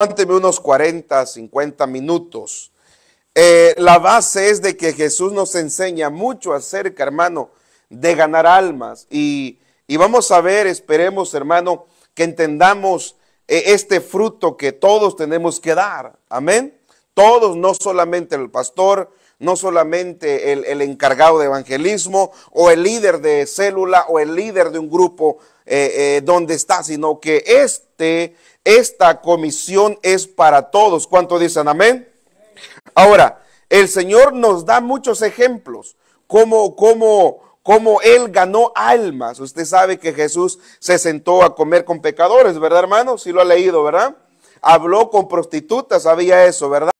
Cuénteme unos 40, 50 minutos. Eh, la base es de que Jesús nos enseña mucho acerca, hermano, de ganar almas. Y, y vamos a ver, esperemos, hermano, que entendamos eh, este fruto que todos tenemos que dar. Amén. Todos, no solamente el pastor, no solamente el, encargado de evangelismo o el líder de célula o el líder de un grupo eh, eh, donde está, sino que este, esta comisión es para todos. ¿Cuánto dicen amén? Ahora, el Señor nos da muchos ejemplos, como, como, como Él ganó almas. Usted sabe que Jesús se sentó a comer con pecadores, ¿verdad, hermano? Si sí lo ha leído, ¿verdad? Habló con prostitutas, sabía eso, ¿verdad?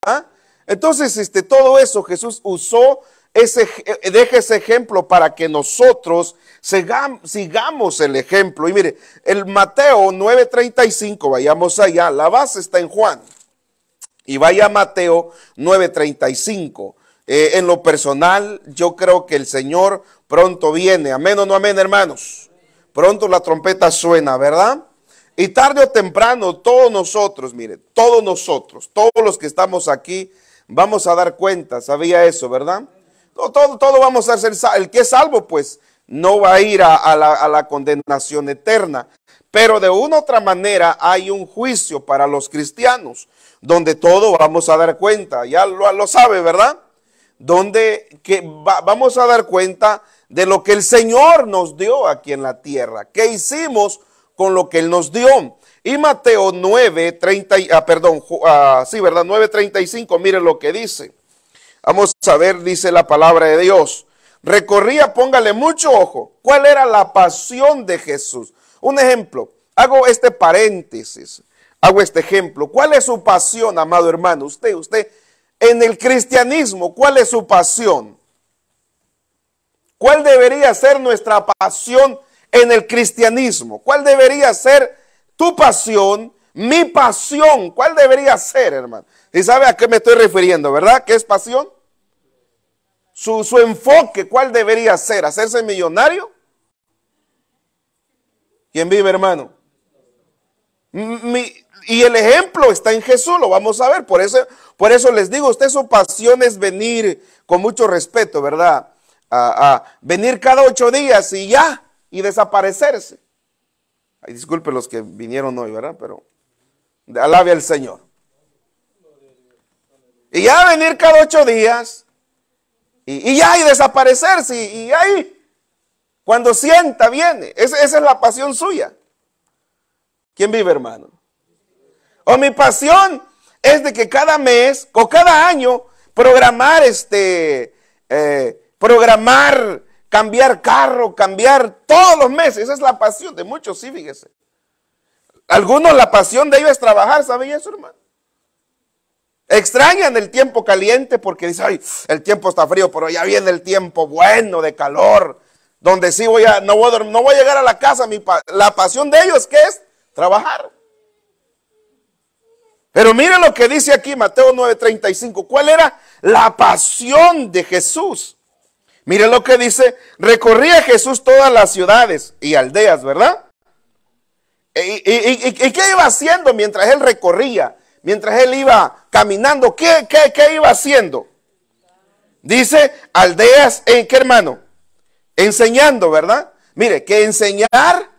Entonces, este, todo eso Jesús usó, ese, eh, deja ese ejemplo para que nosotros sigamos el ejemplo. Y mire, el Mateo 9:35, vayamos allá, la base está en Juan. Y vaya Mateo 9:35. Eh, en lo personal, yo creo que el Señor pronto viene. Amén o no amén, hermanos. Pronto la trompeta suena, ¿verdad? Y tarde o temprano, todos nosotros, mire, todos nosotros, todos los que estamos aquí, vamos a dar cuenta. Sabía eso, ¿verdad? Todo, todo, vamos a ser El que es salvo, pues, no va a ir a, la, condenación eterna. Pero de una u otra manera hay un juicio para los cristianos, donde todo vamos a dar cuenta. Ya lo, lo sabe, ¿verdad? Donde que vamos a dar cuenta de lo que el Señor nos dio aquí en la tierra. ¿Qué hicimos con lo que Él nos dio? Y Mateo 9, 30, ah, perdón, ah, sí, ¿verdad? 35, mire lo que dice. Vamos a ver, dice la palabra de Dios. Recorría, póngale mucho ojo, cuál era la pasión de Jesús. Un ejemplo, hago este paréntesis, hago este ejemplo. ¿Cuál es su pasión, amado hermano? Usted, usted, en el cristianismo, ¿cuál es su pasión? ¿Cuál debería ser nuestra pasión en el cristianismo? ¿Cuál debería ser tu pasión, mi pasión. ¿Cuál debería ser, hermano? ¿Y sabe a qué me estoy refiriendo, verdad? ¿Qué es pasión? Su, enfoque, ¿cuál debería ser? ¿Hacerse millonario? ¿Quién vive, hermano? Mi, y el ejemplo está en Jesús, lo vamos a ver. Por eso, por eso les digo, usted su pasión es venir con mucho respeto, ¿verdad? a venir cada ocho días y ya, y desaparecerse. Ay, disculpe los que vinieron hoy, ¿verdad? Pero alabe al Señor. Y ya venir cada ocho días. Y, ya y desaparecerse. Y, y ahí, cuando sienta, viene. esa es la pasión suya. ¿Quién vive, hermano? O mi pasión es de que cada mes o cada año programar este, eh, programar cambiar carro, cambiar todos los meses. Esa es la pasión de muchos, sí, fíjese. Algunos la pasión de ellos es trabajar, ¿sabe eso, hermano? Extrañan el tiempo caliente porque dicen, ay, el tiempo está frío, pero ya viene el tiempo bueno de calor, donde sí voy a, no voy a, no voy a llegar a la casa. la pasión de ellos, que es? Trabajar. Pero mire lo que dice aquí Mateo 9:35. ¿Cuál era la pasión de Jesús? Mire lo que dice, recorría Jesús todas las ciudades y aldeas, ¿verdad? E, ¿Y, qué iba haciendo mientras él recorría? Mientras él iba caminando, ¿qué, qué, qué iba haciendo? Dice, aldeas en qué hermano? Enseñando, ¿verdad? Mire, que enseñar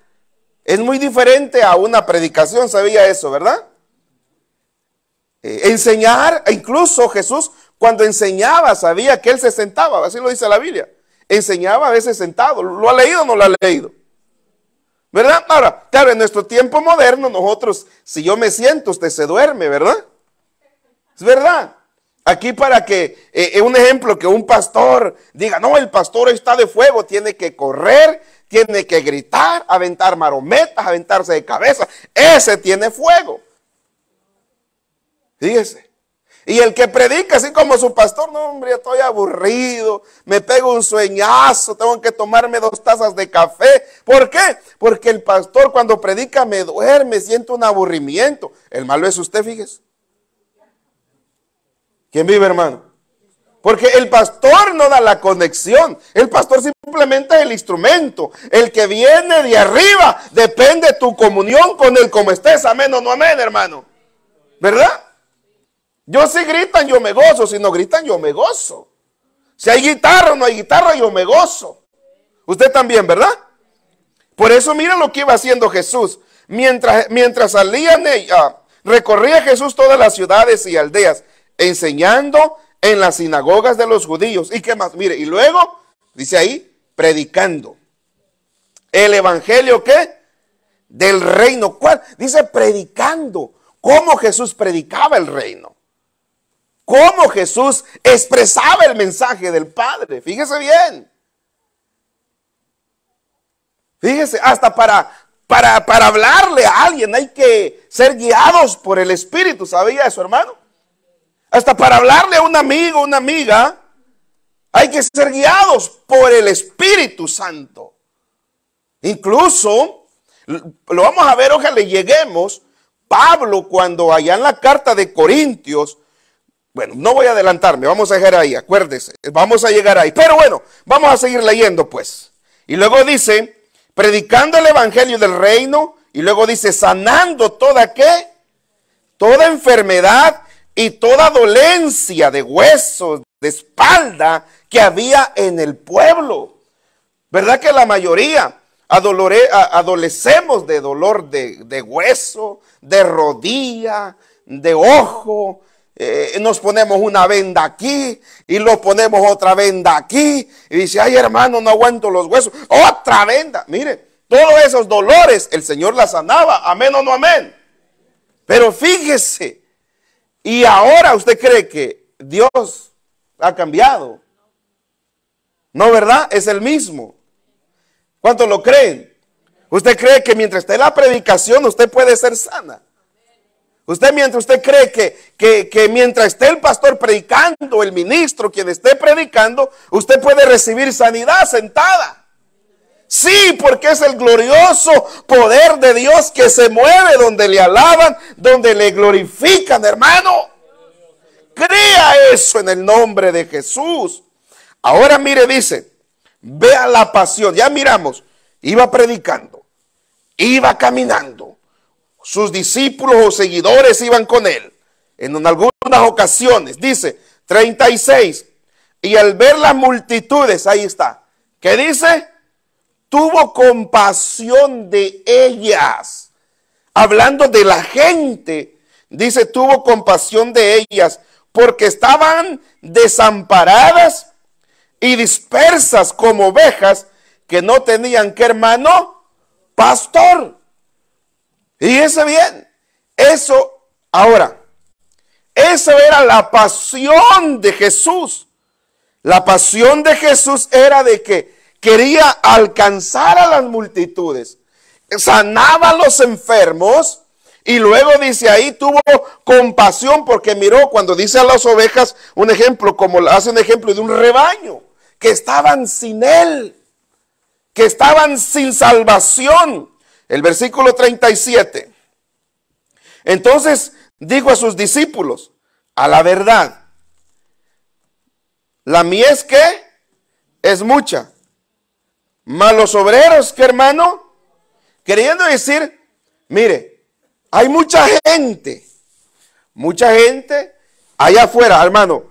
es muy diferente a una predicación, sabía eso, ¿verdad? Eh, enseñar, incluso Jesús cuando enseñaba, sabía que él se sentaba, así lo dice la Biblia. Enseñaba a veces sentado. ¿Lo ha leído o no lo ha leído? ¿Verdad? Ahora, claro, en nuestro tiempo moderno, nosotros, si yo me siento, usted se duerme, ¿verdad? Es verdad. Aquí para que, es eh, eh, un ejemplo, que un pastor diga, no, el pastor está de fuego, tiene que correr, tiene que gritar, aventar marometas, aventarse de cabeza. Ese tiene fuego. Fíjese. Y el que predica así como su pastor, no hombre, estoy aburrido, me pego un sueñazo, tengo que tomarme dos tazas de café. ¿Por qué? Porque el pastor cuando predica me duerme, siento un aburrimiento. El malo es usted, fíjese. ¿Quién vive, hermano? Porque el pastor no da la conexión. El pastor simplemente es el instrumento. El que viene de arriba depende tu comunión con él como estés. Amén o no amén, hermano. ¿Verdad? Yo si gritan, yo me gozo. Si no gritan, yo me gozo. Si hay guitarra o no hay guitarra, yo me gozo. Usted también, ¿verdad? Por eso mira lo que iba haciendo Jesús. Mientras, mientras salían, eh, ah, recorría Jesús todas las ciudades y aldeas, enseñando en las sinagogas de los judíos. ¿Y qué más? Mire, y luego, dice ahí, predicando. ¿El evangelio qué? Del reino. ¿Cuál? Dice predicando. ¿Cómo Jesús predicaba el reino? cómo Jesús expresaba el mensaje del Padre. Fíjese bien. Fíjese, hasta para, para, hablarle a alguien hay que ser guiados por el Espíritu. ¿Sabía eso, hermano? Hasta para hablarle a un amigo, una amiga, hay que ser guiados por el Espíritu Santo. Incluso, lo vamos a ver, ojalá lleguemos, Pablo cuando allá en la carta de Corintios bueno, no voy a adelantarme, vamos a dejar ahí, acuérdese, vamos a llegar ahí. Pero bueno, vamos a seguir leyendo pues. Y luego dice, predicando el Evangelio del reino, y luego dice, sanando toda qué, toda enfermedad y toda dolencia de huesos, de espalda que había en el pueblo. ¿Verdad que la mayoría adolecemos de dolor de hueso, de rodilla, de ojo, eh, nos ponemos una venda aquí y lo ponemos otra venda aquí y dice, ay hermano, no aguanto los huesos, otra venda. Mire, todos esos dolores el Señor las sanaba, amén o no amén. Pero fíjese, y ahora usted cree que Dios ha cambiado. No, ¿verdad? Es el mismo. ¿Cuántos lo creen? ¿Usted cree que mientras esté la predicación usted puede ser sana? Usted mientras usted cree que, que, que, mientras esté el pastor predicando, el ministro, quien esté predicando, usted puede recibir sanidad sentada. Sí, porque es el glorioso poder de Dios que se mueve donde le alaban, donde le glorifican, hermano. Crea eso en el nombre de Jesús. Ahora mire, dice, vea la pasión. Ya miramos, iba predicando, iba caminando, sus discípulos o seguidores iban con él. En algunas ocasiones, dice 36, y al ver las multitudes, ahí está, ¿qué dice? Tuvo compasión de ellas. Hablando de la gente, dice, tuvo compasión de ellas, porque estaban desamparadas y dispersas como ovejas que no tenían que hermano, pastor. Fíjese bien, eso ahora, eso era la pasión de Jesús. La pasión de Jesús era de que quería alcanzar a las multitudes, sanaba a los enfermos y luego dice ahí tuvo compasión porque miró cuando dice a las ovejas un ejemplo, como hace un ejemplo de un rebaño, que estaban sin él, que estaban sin salvación, el versículo 37. Entonces dijo a sus discípulos, a la verdad, la mies que es mucha, Malos los obreros que hermano, queriendo decir, mire, hay mucha gente, mucha gente allá afuera, hermano.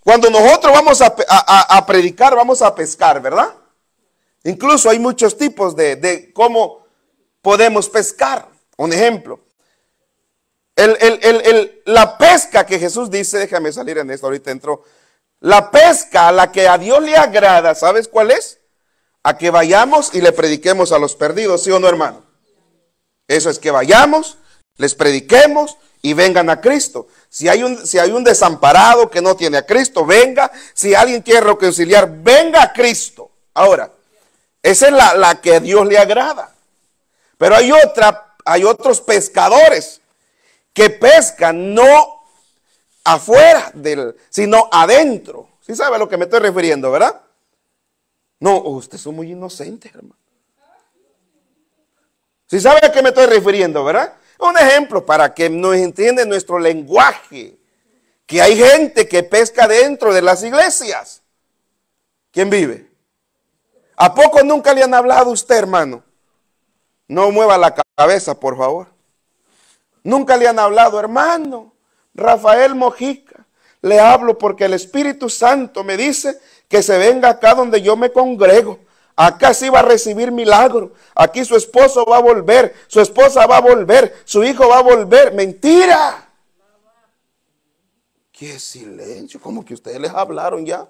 Cuando nosotros vamos a, predicar, vamos a pescar, ¿verdad? Incluso hay muchos tipos de, de cómo podemos pescar. Un ejemplo. la pesca que Jesús dice, déjame salir en esto, ahorita entro. La pesca a la que a Dios le agrada, ¿sabes cuál es? A que vayamos y le prediquemos a los perdidos, ¿sí o no, hermano? Eso es que vayamos, les prediquemos y vengan a Cristo. Si hay, un, si hay un desamparado que no tiene a Cristo, venga. Si alguien quiere reconciliar, venga a Cristo. Ahora, esa es la, la que a Dios le agrada. Pero hay otra, hay otros pescadores que pescan no afuera del, sino adentro. ¿Sí sabe a lo que me estoy refiriendo, verdad? No, oh, usted son muy inocentes, hermano. ¿Sí sabe a qué me estoy refiriendo, verdad? Un ejemplo para que nos entiende nuestro lenguaje. Que hay gente que pesca dentro de las iglesias. ¿Quién vive? ¿A poco nunca le han hablado a usted, hermano? No mueva la cabeza, por favor. Nunca le han hablado, hermano. Rafael Mojica, le hablo porque el Espíritu Santo me dice que se venga acá donde yo me congrego. Acá sí va a recibir milagro. Aquí su esposo va a volver, su esposa va a volver, su hijo va a volver. Mentira. Qué silencio, como que ustedes les hablaron ya.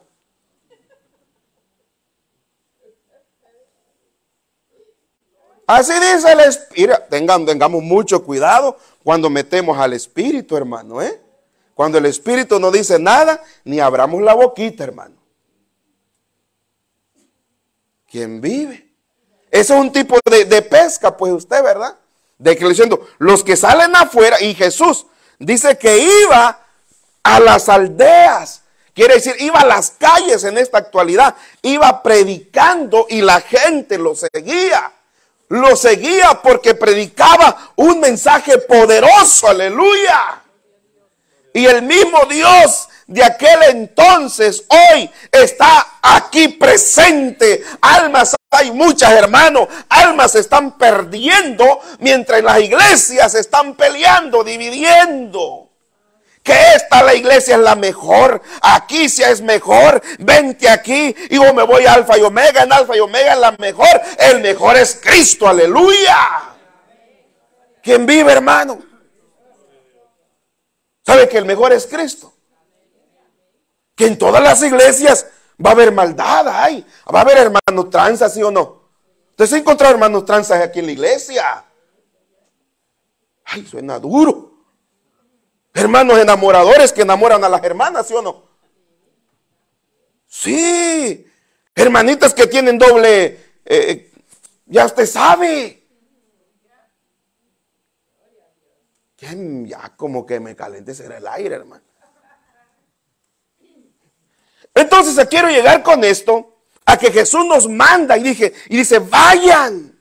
Así dice el Espíritu. tengamos mucho cuidado cuando metemos al Espíritu, hermano. ¿eh? Cuando el Espíritu no dice nada, ni abramos la boquita, hermano. ¿Quién vive? Ese es un tipo de, pesca, pues usted, ¿verdad? De que diciendo, los que salen afuera, y Jesús dice que iba a las aldeas. Quiere decir, iba a las calles en esta actualidad, iba predicando y la gente lo seguía lo seguía porque predicaba un mensaje poderoso, aleluya. Y el mismo Dios de aquel entonces hoy está aquí presente. Almas hay muchas, hermanos. Almas se están perdiendo mientras las iglesias están peleando, dividiendo que esta la iglesia es la mejor, aquí si es mejor, vente aquí, y yo me voy a Alfa y Omega, en Alfa y Omega es la mejor, el mejor es Cristo, aleluya. ¿Quién vive, hermano, sabe que el mejor es Cristo. Que en todas las iglesias va a haber maldad, ay, va a haber hermanos transas sí o no. Entonces se encontrado hermanos transas aquí en la iglesia. Ay, suena duro. Hermanos enamoradores que enamoran a las hermanas, ¿sí o no? Sí. Hermanitas que tienen doble, eh, ya usted sabe. Ya como que me calenté será el aire, hermano. Entonces eh, quiero llegar con esto a que Jesús nos manda y dije y dice, "Vayan,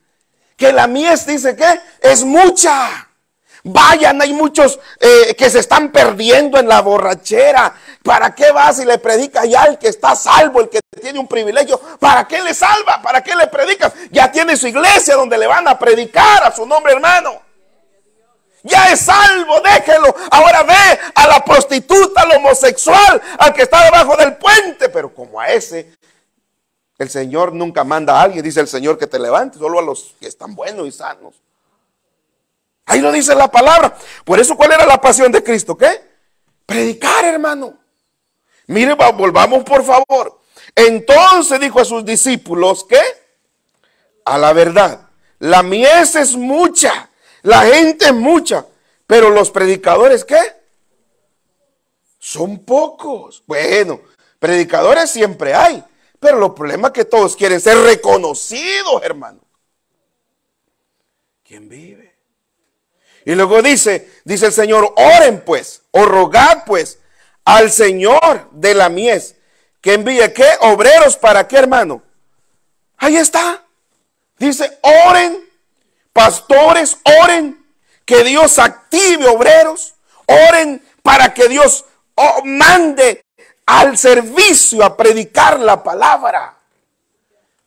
que la mies dice que es mucha." Vayan, hay muchos eh, que se están perdiendo en la borrachera. ¿Para qué vas y le predicas ya al que está salvo, el que tiene un privilegio? ¿Para qué le salva? ¿Para qué le predicas? Ya tiene su iglesia donde le van a predicar a su nombre, hermano. Ya es salvo, déjelo. Ahora ve a la prostituta, al homosexual, al que está debajo del puente. Pero como a ese, el Señor nunca manda a alguien, dice el Señor que te levante, solo a los que están buenos y sanos. Ahí lo dice la palabra. Por eso, ¿cuál era la pasión de Cristo? ¿Qué? Predicar, hermano. Mire, volvamos por favor. Entonces dijo a sus discípulos que, a la verdad, la mies es mucha, la gente es mucha, pero los predicadores qué? Son pocos. Bueno, predicadores siempre hay, pero los problema es que todos quieren ser reconocidos, hermano. ¿Quién vive? Y luego dice, dice el Señor, oren pues, o rogad pues al Señor de la mies, que envíe qué obreros para qué hermano. Ahí está. Dice, oren, pastores, oren, que Dios active obreros, oren para que Dios oh, mande al servicio a predicar la palabra.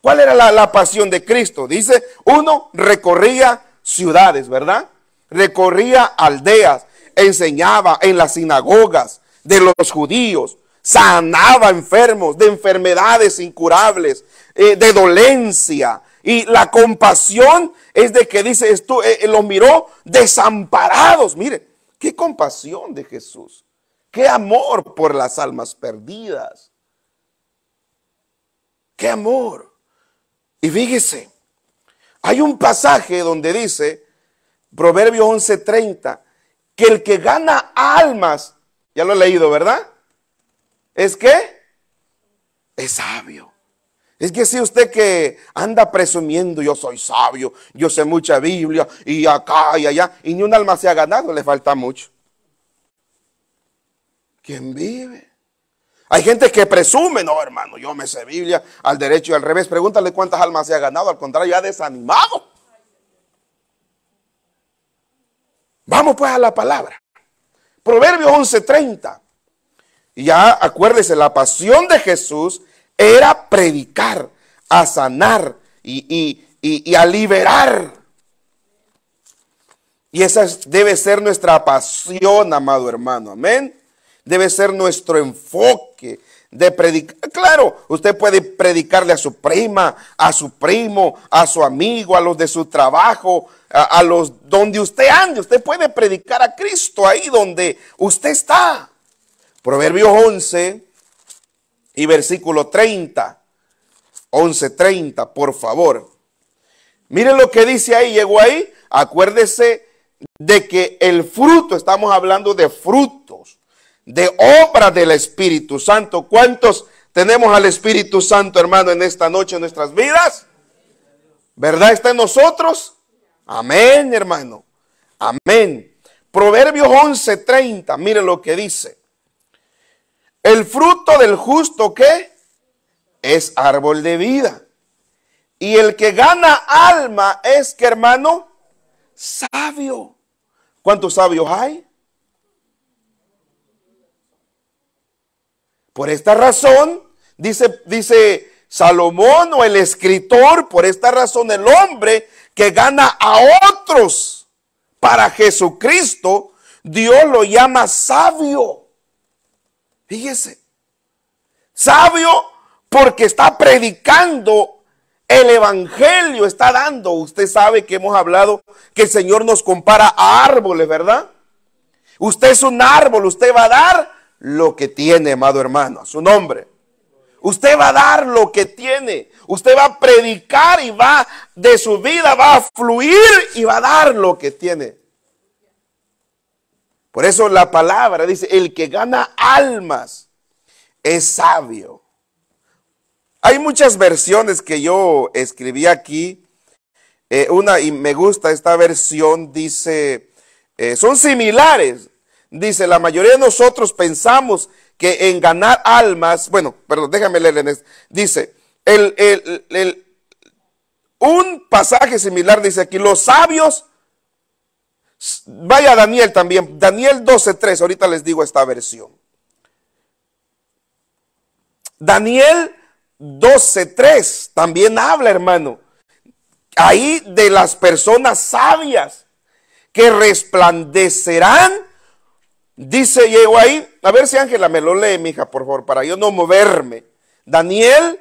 ¿Cuál era la, la pasión de Cristo? Dice, uno recorría ciudades, ¿verdad? recorría aldeas, enseñaba en las sinagogas de los judíos, sanaba enfermos de enfermedades incurables, eh, de dolencia. Y la compasión es de que dice esto, lo eh, eh, los miró desamparados. Mire, qué compasión de Jesús, qué amor por las almas perdidas. Qué amor. Y fíjese, hay un pasaje donde dice Proverbio 11:30, que el que gana almas, ya lo he leído, ¿verdad? ¿Es que Es sabio. Es que si usted que anda presumiendo, yo soy sabio, yo sé mucha Biblia, y acá y allá, y ni un alma se ha ganado, le falta mucho. ¿Quién vive? Hay gente que presume, no hermano, yo me sé Biblia al derecho y al revés. Pregúntale cuántas almas se ha ganado, al contrario, ha desanimado. Vamos pues a la palabra. Proverbios 11:30. Ya acuérdese, la pasión de Jesús era predicar, a sanar y, y a liberar. Y esa debe ser nuestra pasión, amado hermano. Amén. Debe ser nuestro enfoque de predicar. Claro, usted puede predicarle a su prima, a su primo, a su amigo, a los de su trabajo, a, los donde usted ande. Usted puede predicar a Cristo ahí donde usted está. Proverbios 11 y versículo 30. 11:30, por favor. Miren lo que dice ahí, llegó ahí. Acuérdese de que el fruto, estamos hablando de frutos, de obra del Espíritu Santo. ¿Cuántos tenemos al Espíritu Santo, hermano, en esta noche en nuestras vidas? ¿Verdad? Está en nosotros. Amén, hermano. Amén. Proverbios 11:30, mire lo que dice. El fruto del justo que es árbol de vida. Y el que gana alma es que, hermano, sabio. ¿Cuántos sabios hay? Por esta razón, dice, dice Salomón o el escritor, por esta razón el hombre que gana a otros para Jesucristo, Dios lo llama sabio. Fíjese, sabio porque está predicando el evangelio, está dando. Usted sabe que hemos hablado que el Señor nos compara a árboles, ¿verdad? Usted es un árbol, usted va a dar lo que tiene, amado hermano, a su nombre. Usted va a dar lo que tiene. Usted va a predicar y va de su vida, va a fluir y va a dar lo que tiene. Por eso la palabra dice, el que gana almas es sabio. Hay muchas versiones que yo escribí aquí. Eh, una, y me gusta esta versión, dice, eh, son similares. Dice, la mayoría de nosotros pensamos que en ganar almas, bueno, perdón, déjame leerle. en este. Dice, el, un pasaje similar dice aquí, los sabios, vaya Daniel también, Daniel 12.3, ahorita les digo esta versión. Daniel 12.3 también habla, hermano, ahí de las personas sabias que resplandecerán, dice, llegó ahí, a ver si Ángela me lo lee, mija, por favor, para yo no moverme. Daniel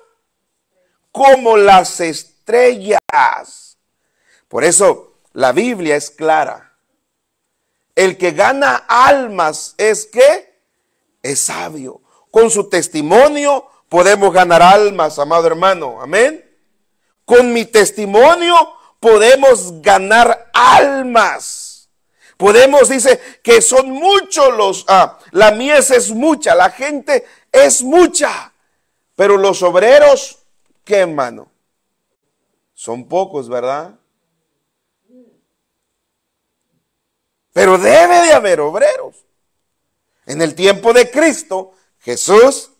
como las estrellas. Por eso la Biblia es clara. El que gana almas es que es sabio. Con su testimonio podemos ganar almas, amado hermano. Amén. Con mi testimonio podemos ganar almas. Podemos, dice, que son muchos los, ah, la mies es mucha, la gente es mucha, pero los obreros ¿Qué hermano? Son pocos, ¿verdad? Pero debe de haber obreros. En el tiempo de Cristo, Jesús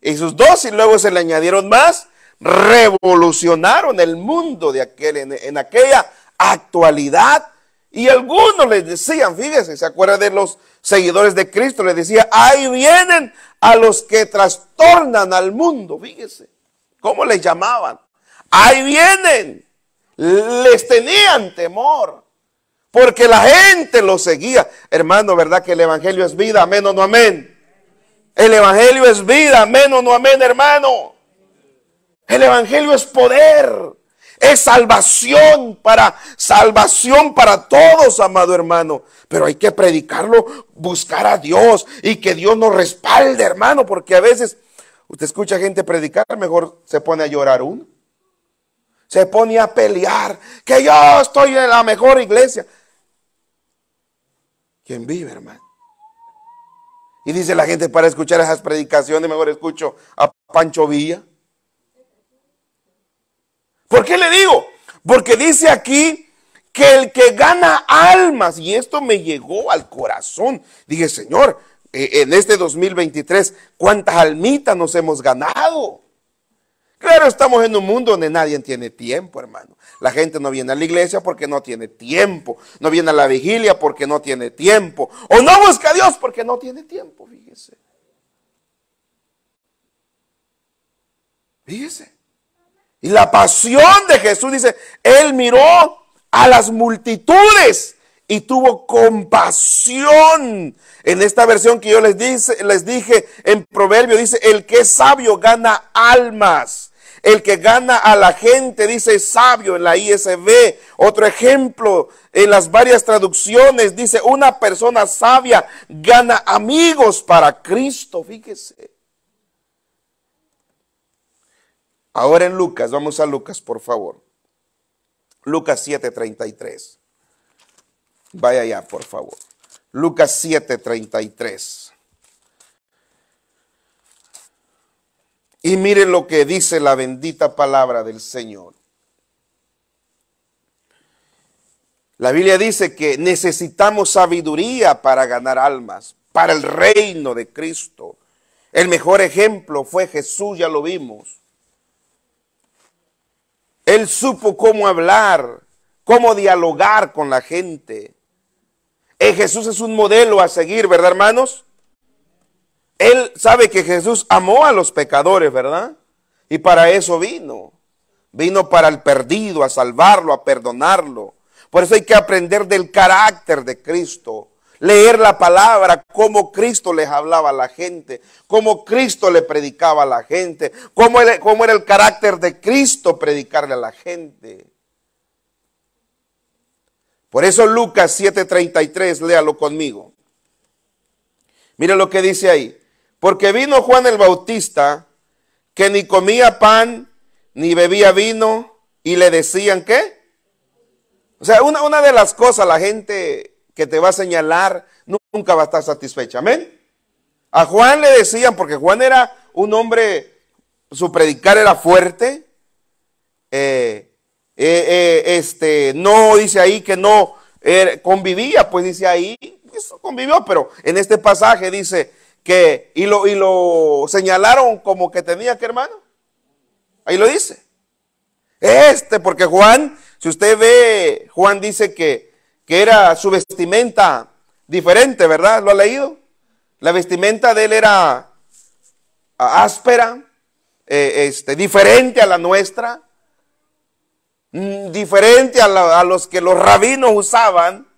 y sus dos, y luego se le añadieron más, revolucionaron el mundo de aquel, en, aquella actualidad. Y algunos les decían, fíjese, ¿se acuerda de los seguidores de Cristo? Les decía, ahí vienen a los que trastornan al mundo, fíjese. ¿Cómo les llamaban? Ahí vienen. Les tenían temor. Porque la gente los seguía. Hermano, ¿verdad que el Evangelio es vida? Amén o no amén. El Evangelio es vida. Amén o no amén, hermano. El Evangelio es poder. Es salvación para salvación para todos, amado hermano. Pero hay que predicarlo, buscar a Dios y que Dios nos respalde, hermano, porque a veces Usted escucha gente predicar, mejor se pone a llorar uno. Se pone a pelear, que yo estoy en la mejor iglesia. ¿Quién vive, hermano? Y dice la gente, para escuchar esas predicaciones, mejor escucho a Pancho Villa. ¿Por qué le digo? Porque dice aquí que el que gana almas, y esto me llegó al corazón, dije, Señor, eh, en este 2023, cuántas almitas nos hemos ganado. Claro, estamos en un mundo donde nadie tiene tiempo, hermano. La gente no viene a la iglesia porque no tiene tiempo. No viene a la vigilia porque no tiene tiempo. O no busca a Dios porque no tiene tiempo, fíjese. Fíjese. Y la pasión de Jesús dice, Él miró a las multitudes y tuvo compasión. En esta versión que yo les, dice, les dije en Proverbio dice, el que es sabio gana almas. El que gana a la gente dice sabio en la ISB. Otro ejemplo, en las varias traducciones dice, una persona sabia gana amigos para Cristo. Fíjese. Ahora en Lucas, vamos a Lucas, por favor. Lucas 7:33. Vaya allá, por favor. Lucas 7, 33. Y miren lo que dice la bendita palabra del Señor. La Biblia dice que necesitamos sabiduría para ganar almas, para el reino de Cristo. El mejor ejemplo fue Jesús, ya lo vimos. Él supo cómo hablar, cómo dialogar con la gente. Eh, Jesús es un modelo a seguir, ¿verdad, hermanos? Él sabe que Jesús amó a los pecadores, ¿verdad? Y para eso vino. Vino para el perdido, a salvarlo, a perdonarlo. Por eso hay que aprender del carácter de Cristo. Leer la palabra, cómo Cristo les hablaba a la gente, cómo Cristo le predicaba a la gente, cómo, era el carácter de Cristo predicarle a la gente. Por eso Lucas 7:33, léalo conmigo. Mira lo que dice ahí. Porque vino Juan el Bautista, que ni comía pan, ni bebía vino, y le decían qué. O sea, una, una de las cosas la gente que te va a señalar nunca va a estar satisfecha. Amén. A Juan le decían, porque Juan era un hombre, su predicar era fuerte. Eh, eh, eh, este, no dice ahí que no er, convivía, pues dice ahí, pues, convivió, pero en este pasaje dice que, y lo, y lo señalaron como que tenía que hermano, ahí lo dice. Este, porque Juan, si usted ve, Juan dice que, que era su vestimenta diferente, ¿verdad? ¿Lo ha leído? La vestimenta de él era áspera, eh, este, diferente a la nuestra. Mm, diferente a, los que los rabinos usaban,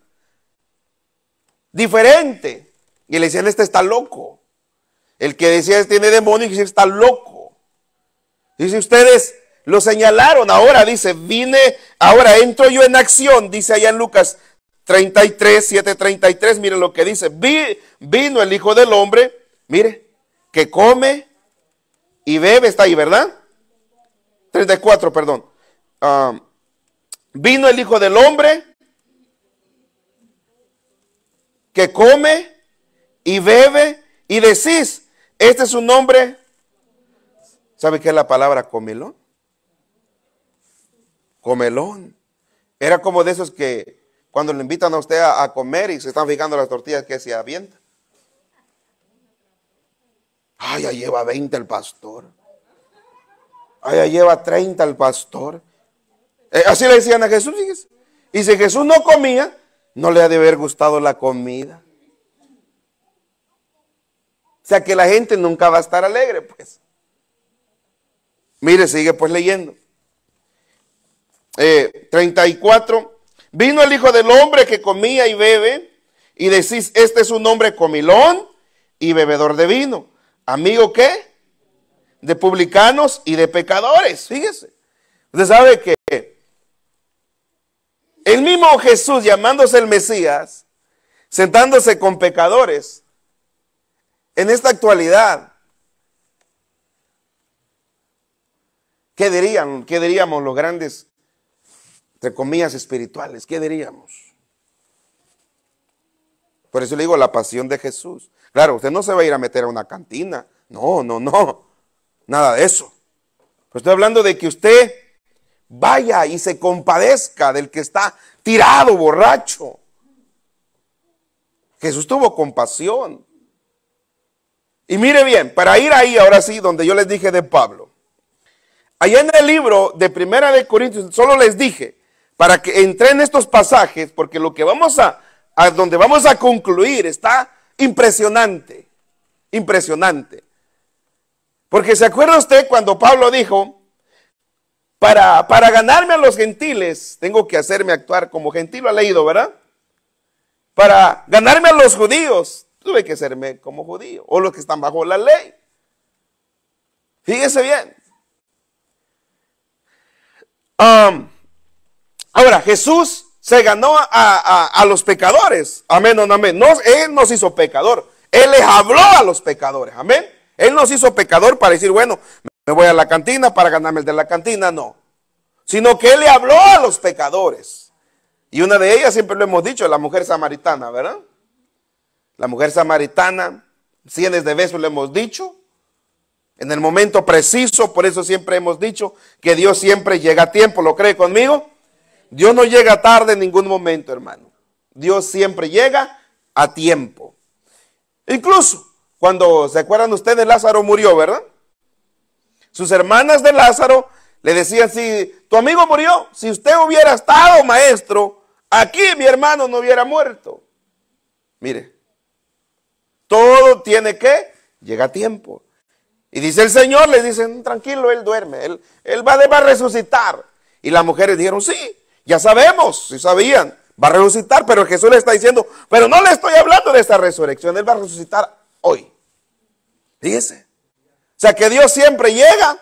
diferente. Y le decían, este está loco. El que decía, este tiene demonios, dice, está loco. Dice, ustedes lo señalaron, ahora dice, vine, ahora entro yo en acción, dice allá en Lucas 33, 733, miren lo que dice, vino el Hijo del Hombre, mire, que come y bebe, está ahí, ¿verdad? 34, perdón. Ah, Vino el Hijo del Hombre que come y bebe y decís, este es un hombre. ¿Sabe qué es la palabra comelón? Comelón. Era como de esos que cuando le invitan a usted a, comer y se están fijando las tortillas que se avientan. Ay, ya lleva 20 el pastor. Ay, ya lleva 30 el pastor. Eh, así le decían a Jesús, fíjese. Y si Jesús no comía, no le ha de haber gustado la comida. O sea que la gente nunca va a estar alegre, pues. Mire, sigue pues leyendo. 34. Eh, vino el Hijo del Hombre que comía y bebe, y decís, este es un hombre comilón y bebedor de vino. ¿Amigo qué? De publicanos y de pecadores, fíjese. Usted sabe que el mismo Jesús llamándose el Mesías, sentándose con pecadores, en esta actualidad, ¿qué dirían? ¿Qué diríamos los grandes, entre comillas, espirituales? ¿Qué diríamos? Por eso le digo la pasión de Jesús. Claro, usted no se va a ir a meter a una cantina. No, no, no. Nada de eso. Pero estoy hablando de que usted vaya y se compadezca del que está tirado, borracho. Jesús tuvo compasión. Y mire bien, para ir ahí ahora sí, donde yo les dije de Pablo. Allá en el libro de Primera de Corintios, solo les dije, para que entren en estos pasajes, porque lo que vamos a donde vamos a concluir está impresionante, impresionante. Porque se acuerda usted cuando Pablo dijo, para, ganarme a los gentiles, tengo que hacerme actuar como gentil, lo ha leído, ¿verdad? Para ganarme a los judíos, tuve que hacerme como judío, o los que están bajo la ley. Fíjese bien. ahora, Jesús se ganó a, los pecadores. Amén, no, amén. él nos hizo pecador. Él les habló a los pecadores. Amén. Él nos hizo pecador para decir, bueno, me voy a la cantina para ganarme el de la cantina, no. Sino que Él le habló a los pecadores. Y una de ellas, siempre lo hemos dicho, la mujer samaritana, ¿verdad? La mujer samaritana, cientos de veces lo hemos dicho, en el momento preciso, por eso siempre hemos dicho que Dios siempre llega a tiempo, ¿lo cree conmigo? Dios no llega tarde en ningún momento, hermano. Dios siempre llega a tiempo. Incluso cuando, ¿se acuerdan ustedes? Lázaro murió, ¿verdad? Sus hermanas de Lázaro le decían, si tu amigo murió, si usted hubiera estado maestro, aquí mi hermano no hubiera muerto. Mire, todo tiene que llegar a tiempo. Y dice el Señor, le dicen, tranquilo, él duerme, él, va, a resucitar. Y las mujeres dijeron, sí, ya sabemos, si sabían, va a resucitar, pero Jesús le está diciendo, pero no le estoy hablando de esta resurrección, él va a resucitar hoy. Fíjese. O sea que Dios siempre llega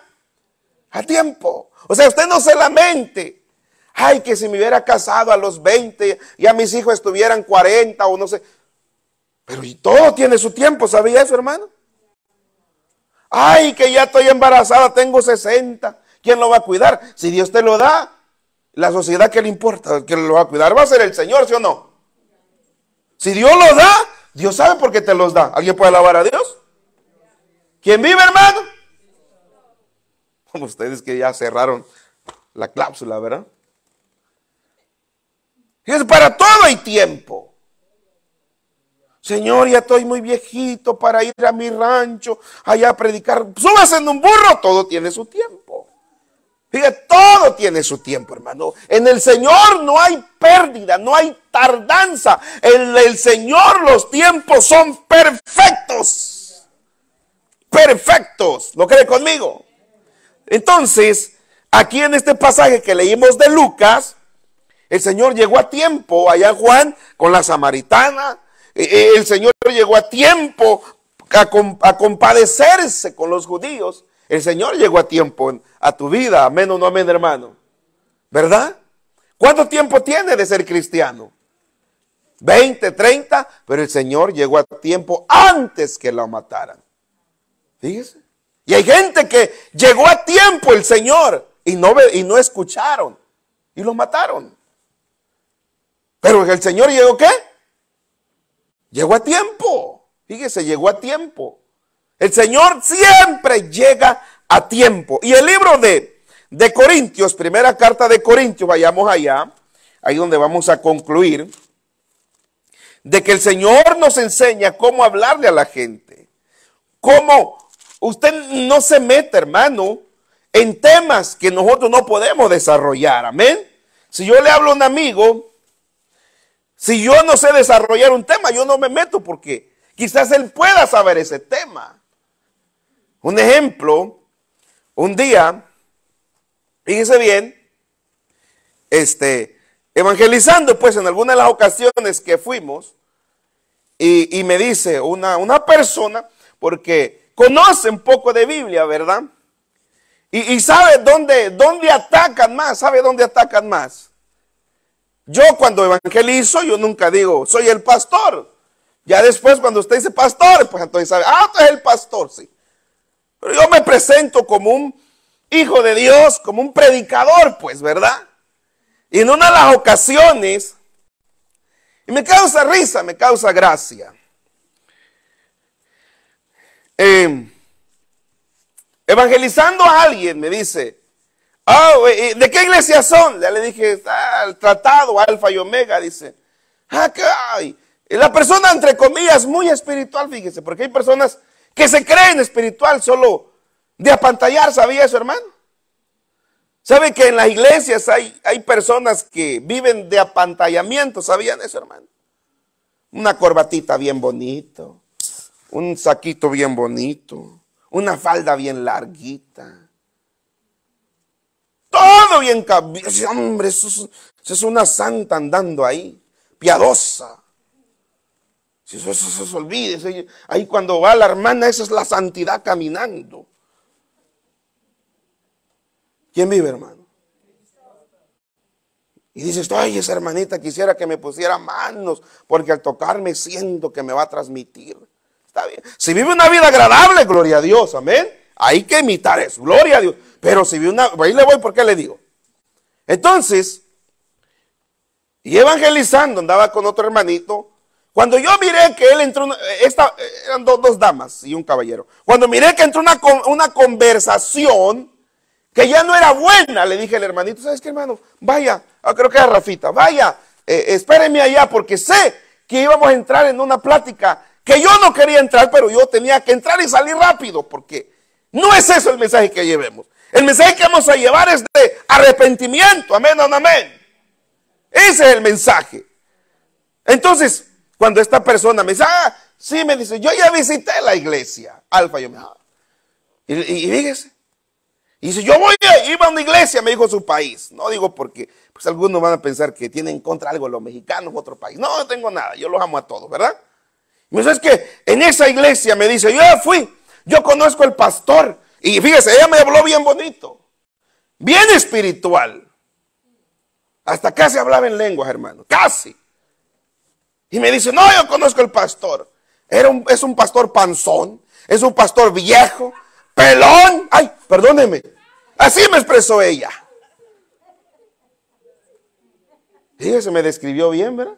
a tiempo. O sea, usted no se lamente. Ay, que si me hubiera casado a los 20, ya mis hijos estuvieran 40 o no sé. Pero y todo tiene su tiempo, ¿sabía eso, hermano? Ay, que ya estoy embarazada, tengo 60. ¿Quién lo va a cuidar? Si Dios te lo da, la sociedad que le importa, que lo va a cuidar va a ser el Señor, ¿sí o no? Si Dios lo da, Dios sabe por qué te los da. ¿Alguien puede alabar a Dios? ¿Quién vive, hermano? Como ustedes que ya cerraron la cláusula, ¿verdad? Es para todo hay tiempo. Señor, ya estoy muy viejito para ir a mi rancho, allá a predicar. Súbase en un burro, todo tiene su tiempo. Fíjate, todo tiene su tiempo, hermano. En el Señor no hay pérdida, no hay tardanza. En el Señor los tiempos son perfectos perfectos. ¿Lo cree conmigo? Entonces, aquí en este pasaje que leímos de Lucas, el Señor llegó a tiempo allá Juan con la samaritana. E, e, el Señor llegó a tiempo a, a compadecerse con los judíos. El Señor llegó a tiempo a tu vida, amén o no amén, hermano. ¿Verdad? ¿Cuánto tiempo tiene de ser cristiano? 20, 30, pero el Señor llegó a tiempo antes que la mataran. Fíjese. Y hay gente que llegó a tiempo el Señor y no, y no escucharon y los mataron. Pero el Señor llegó qué? Llegó a tiempo. Fíjese, llegó a tiempo. El Señor siempre llega a tiempo. Y el libro de, de Corintios, primera carta de Corintios, vayamos allá, ahí donde vamos a concluir, de que el Señor nos enseña cómo hablarle a la gente, cómo Usted no se mete, hermano, en temas que nosotros no podemos desarrollar. Amén. Si yo le hablo a un amigo, si yo no sé desarrollar un tema, yo no me meto porque quizás él pueda saber ese tema. Un ejemplo, un día, fíjense bien, este, evangelizando pues en alguna de las ocasiones que fuimos, y, me dice una, una persona, porque conocen poco de Biblia, ¿verdad? Y, sabe dónde, dónde atacan más, sabe dónde atacan más. Yo cuando evangelizo, yo nunca digo, soy el pastor. Ya después cuando usted dice pastor, pues entonces sabe, ah, tú eres el pastor, sí. Pero yo me presento como un hijo de Dios, como un predicador, pues, ¿verdad? Y en una de las ocasiones, y me causa risa, me causa gracia. Em, evangelizando a alguien, me dice, ah, eh, eh, ¿de qué iglesia son? Ya le dije, está ah, el tratado, alfa y omega, dice. Ah, eh, la persona, entre comillas, muy espiritual, fíjese, porque hay personas que se creen espiritual solo de apantallar, ¿sabía eso, hermano? ¿Sabe que en las iglesias hay, hay personas que viven de apantallamiento? ¿Sabían eso, hermano? Una corbatita bien bonito, un saquito bien bonito, una falda bien larguita. Todo bien cabido. Hombre, eso es, una santa andando ahí, piadosa. Si eso, se olvide. Ahí cuando va la hermana, esa es la santidad caminando. ¿Quién vive, hermano? Y dices, ay, esa hermanita quisiera que me pusiera manos, porque al tocarme siento que me va a transmitir. Si vive una vida agradable, gloria a Dios, amén. Hay que imitar eso, gloria a Dios. Pero si vive una, ahí le voy porque le digo. Entonces, y evangelizando, andaba con otro hermanito. Cuando yo miré que él entró, eran dos, damas y un caballero. Cuando miré que entró una, una conversación que ya no era buena, le dije al hermanito, ¿sabes qué, hermano? Vaya, ah, creo que era Rafita, vaya, espérenme eh, espéreme allá porque sé que íbamos a entrar en una plática que yo no quería entrar, pero yo tenía que entrar y salir rápido, porque no es eso el mensaje que llevemos. El mensaje que vamos a llevar es de arrepentimiento, amén amén. Ese es el mensaje. Entonces, cuando esta persona me dice, ah, sí, me dice, yo ya visité la iglesia, Alfa y me. Y, y, fíjese, y dice, yo voy a, ir a una iglesia, me dijo su país. No digo porque, pues algunos van a pensar que tienen contra algo los mexicanos, otro país. No, no tengo nada, yo los amo a todos, ¿verdad? Pues es que en esa iglesia me dice, yo ya fui, yo conozco al pastor. Y fíjese, ella me habló bien bonito, bien espiritual. Hasta casi hablaba en lenguas, hermano, casi. Y me dice, no, yo conozco al pastor. Era es un pastor panzón, es un pastor viejo, pelón. Ay, perdóneme. Así me expresó ella. Ella se me describió bien, ¿verdad?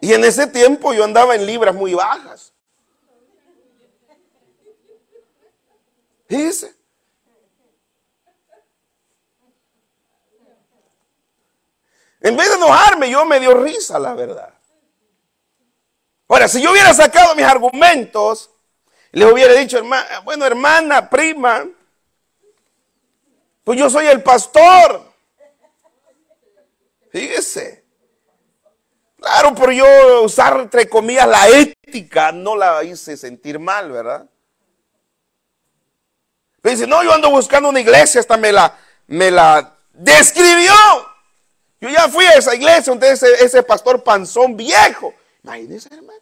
Y en ese tiempo yo andaba en libras muy bajas. Fíjese. En vez de enojarme, yo me dio risa, la verdad. Ahora, si yo hubiera sacado mis argumentos, les hubiera dicho, bueno, hermana, prima, pues yo soy el pastor. Fíjese. Claro, pero yo usar entre comillas la ética no la hice sentir mal, ¿verdad? Me dice, no, yo ando buscando una iglesia, hasta me la, me la describió. Yo ya fui a esa iglesia, entonces ese, pastor panzón viejo. Imagínense, hermano.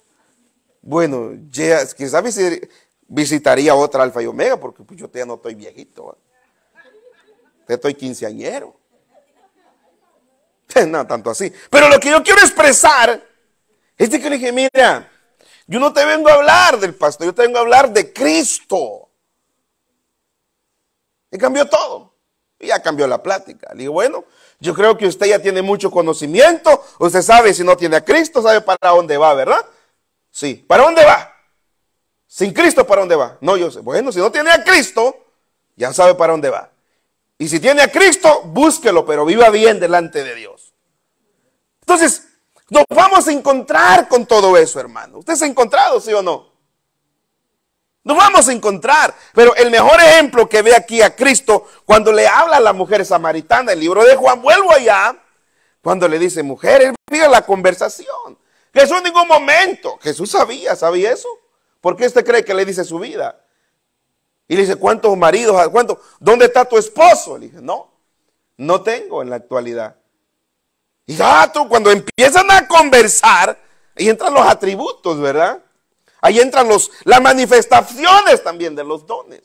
Bueno, quizás eh, visitaría otra Alfa y Omega, porque pues, yo ya no estoy viejito. ¿verdad? Estoy quinceañero. no tanto así. Pero lo que yo quiero expresar es que le dije, mira, yo no te vengo a hablar del pastor, yo te vengo a hablar de Cristo. Y cambió todo. Y ya cambió la plática. Le digo, bueno, yo creo que usted ya tiene mucho conocimiento. Usted sabe si no tiene a Cristo, sabe para dónde va, ¿verdad? Sí. ¿Para dónde va? Sin Cristo, ¿para dónde va? No, yo sé. Bueno, si no tiene a Cristo, ya sabe para dónde va. Y si tiene a Cristo, búsquelo, pero viva bien delante de Dios. Entonces, nos vamos a encontrar con todo eso, hermano. ¿Usted se ha encontrado, sí o no? Nos vamos a encontrar. Pero el mejor ejemplo que ve aquí a Cristo, cuando le habla a la mujer samaritana, el libro de Juan, vuelvo allá, cuando le dice, mujer, mira la conversación. Jesús en ningún momento, Jesús sabía, sabía eso. ¿Por qué usted cree que le dice su vida? Y le dice, ¿cuántos maridos? ¿Cuántos? ¿Dónde está tu esposo? Le dije, no, no tengo en la actualidad. Y ah, tú, cuando empiezan a conversar, ahí entran los atributos, ¿verdad? Ahí entran los, las manifestaciones también de los dones.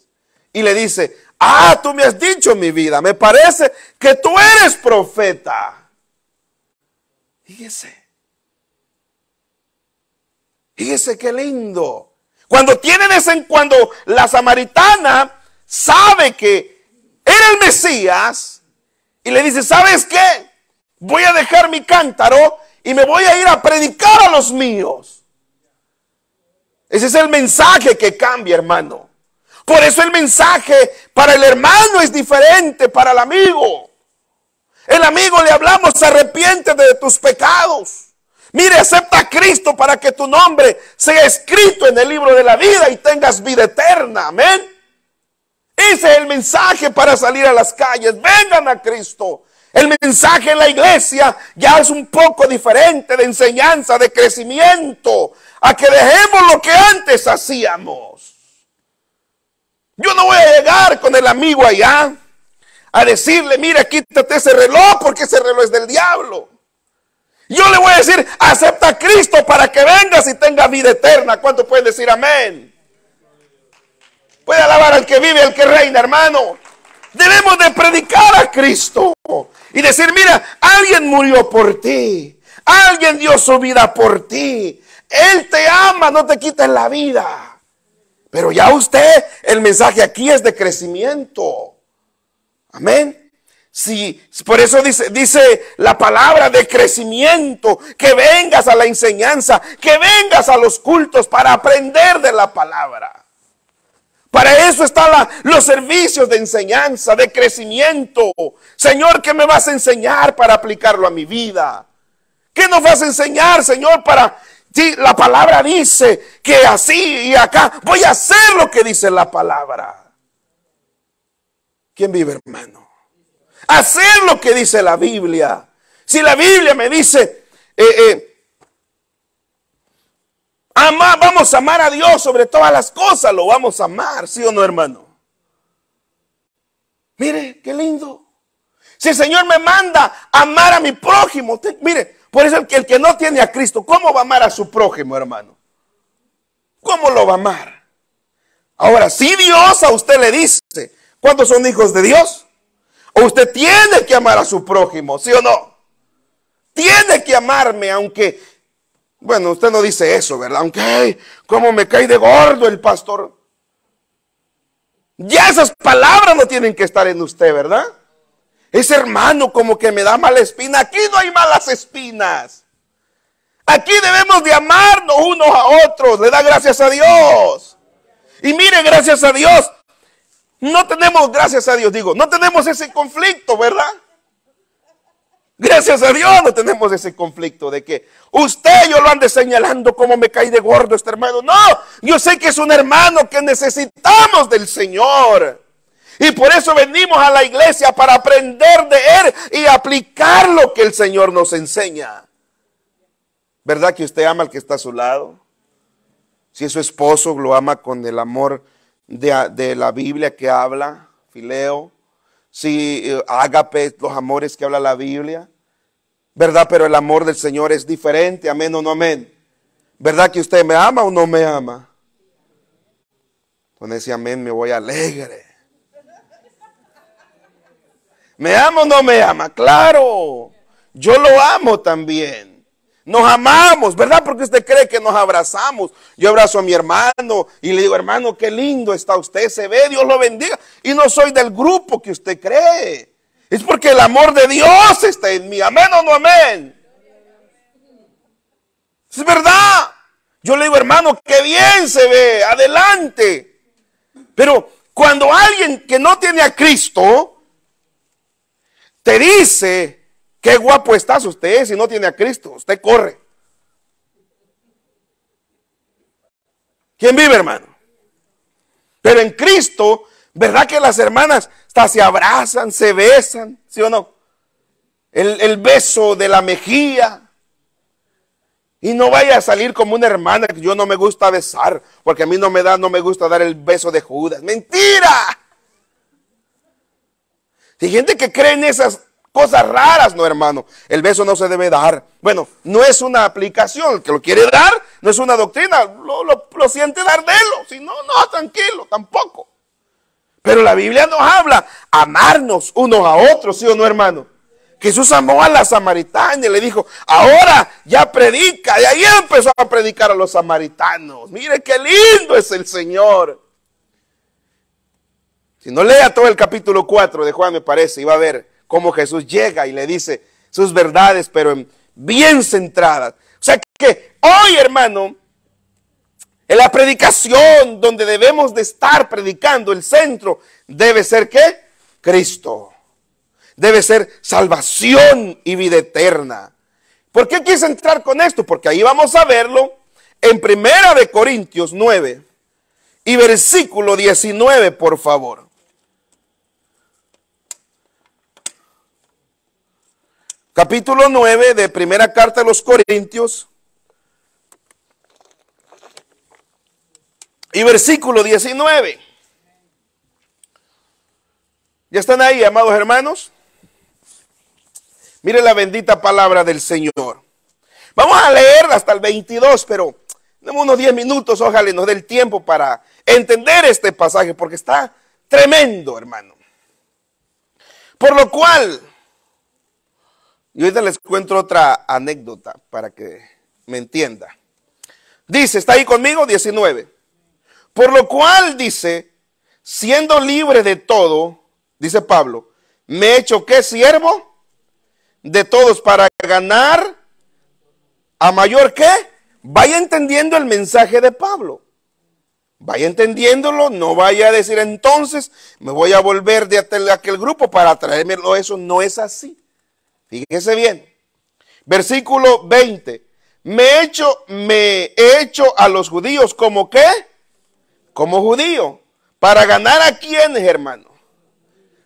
Y le dice, ah, tú me has dicho mi vida, me parece que tú eres profeta. Fíjese. Fíjese qué lindo. Cuando tiene en cuando la samaritana sabe que era el Mesías y le dice, ¿sabes qué? Voy a dejar mi cántaro y me voy a ir a predicar a los míos. Ese es el mensaje que cambia, hermano. Por eso el mensaje para el hermano es diferente para el amigo. El amigo le hablamos, arrepiente de tus pecados. Mire, acepta a Cristo para que tu nombre sea escrito en el libro de la vida y tengas vida eterna. Amén. Ese es el mensaje para salir a las calles. Vengan a Cristo. El mensaje en la iglesia ya es un poco diferente de enseñanza, de crecimiento, a que dejemos lo que antes hacíamos. Yo no voy a llegar con el amigo allá a decirle, mira, quítate ese reloj porque ese reloj es del diablo. Yo le voy a decir, acepta a Cristo para que vengas y tenga vida eterna. ¿Cuánto pueden decir amén? Puede alabar al que vive, al que reina, hermano. Debemos de predicar a Cristo y decir, mira, alguien murió por ti. Alguien dio su vida por ti. Él te ama, no te quites la vida. Pero ya usted, el mensaje aquí es de crecimiento. Amén. Si, por eso dice, dice la palabra de crecimiento, que vengas a la enseñanza, que vengas a los cultos para aprender de la palabra. Para eso están los servicios de enseñanza, de crecimiento. Señor, ¿qué me vas a enseñar para aplicarlo a mi vida? ¿Qué nos vas a enseñar, Señor, para... Si la palabra dice que así y acá, voy a hacer lo que dice la palabra. ¿Quién vive, hermano? Hacer lo que dice la Biblia. Si la Biblia me dice, eh, eh, ama, vamos a amar a Dios sobre todas las cosas, lo vamos a amar, ¿sí o no, hermano? Mire, qué lindo. Si el Señor me manda amar a mi prójimo, mire, por eso el que, el que no tiene a Cristo, ¿cómo va a amar a su prójimo, hermano? ¿Cómo lo va a amar? Ahora, si Dios a usted le dice, ¿cuántos son hijos de Dios? usted tiene que amar a su prójimo, ¿sí o no? Tiene que amarme, aunque, bueno, usted no dice eso, ¿verdad? Aunque, ay, cómo me cae de gordo el pastor. Ya esas palabras no tienen que estar en usted, ¿verdad? Ese hermano como que me da mala espina. Aquí no hay malas espinas. Aquí debemos de amarnos unos a otros. Le da gracias a Dios. Y mire, gracias a Dios, no tenemos, gracias a Dios, digo, no tenemos ese conflicto, ¿verdad? Gracias a Dios no tenemos ese conflicto de que usted yo lo ande señalando como me cae de gordo este hermano. No, yo sé que es un hermano que necesitamos del Señor. Y por eso venimos a la iglesia para aprender de Él y aplicar lo que el Señor nos enseña. ¿Verdad que usted ama al que está a su lado? Si es su esposo, lo ama con el amor de, la Biblia que habla, Fileo, si sí, eh, los amores que habla la Biblia, ¿verdad? Pero el amor del Señor es diferente, amén o no amén. ¿Verdad que usted me ama o no me ama? Con ese amén me voy alegre. ¿Me ama o no me ama? Claro, yo lo amo también. Nos amamos, ¿verdad? Porque usted cree que nos abrazamos. Yo abrazo a mi hermano y le digo, hermano, qué lindo está usted, se ve, Dios lo bendiga. Y no soy del grupo que usted cree. Es porque el amor de Dios está en mí. Amén o no amén. Es verdad. Yo le digo, hermano, qué bien se ve, adelante. Pero cuando alguien que no tiene a Cristo te dice, Qué guapo estás usted si no tiene a Cristo. Usted corre. ¿Quién vive, hermano? Pero en Cristo, ¿verdad que las hermanas hasta se abrazan, se besan? ¿Sí o no? El, beso de la mejía. Y no vaya a salir como una hermana que yo no me gusta besar, porque a mí no me da, no me gusta dar el beso de Judas. ¡Mentira! Hay gente que cree en esas Cosas raras, no hermano. El beso no se debe dar. Bueno, no es una aplicación. El que lo quiere dar, no es una doctrina. Lo, lo, siente dar, Si no, no, tranquilo, tampoco. Pero la Biblia nos habla amarnos unos a otros, ¿sí o no, hermano? Jesús amó a la samaritana y le dijo, ahora ya predica. Y ahí empezó a predicar a los samaritanos. Mire qué lindo es el Señor. Si no lea todo el capítulo 4 de Juan, me parece, iba a ver cómo Jesús llega y le dice sus verdades, pero bien centradas. O sea que hoy, hermano, en la predicación donde debemos de estar predicando, el centro debe ser qué? Cristo. Debe ser salvación y vida eterna. ¿Por qué quise entrar con esto? Porque ahí vamos a verlo en Primera de Corintios 9 y versículo 19, por favor. capítulo 9 de primera carta de los Corintios y versículo 19. ¿Ya están ahí, amados hermanos? Mire la bendita palabra del Señor. Vamos a leer hasta el 22, pero tenemos unos 10 minutos, ojalá nos dé el tiempo para entender este pasaje, porque está tremendo, hermano. Por lo cual, y ahorita les cuento otra anécdota para que me entienda. Dice, está ahí conmigo 19. Por lo cual dice, siendo libre de todo, dice Pablo, me he hecho que siervo de todos para ganar a mayor que. Vaya entendiendo el mensaje de Pablo. Vaya entendiéndolo, no vaya a decir entonces, me voy a volver de aquel, grupo para traerme Eso no es así. Fíjese bien. Versículo 20. Me he hecho, me he hecho a los judíos como qué? Como judío. ¿Para ganar a quienes, hermano?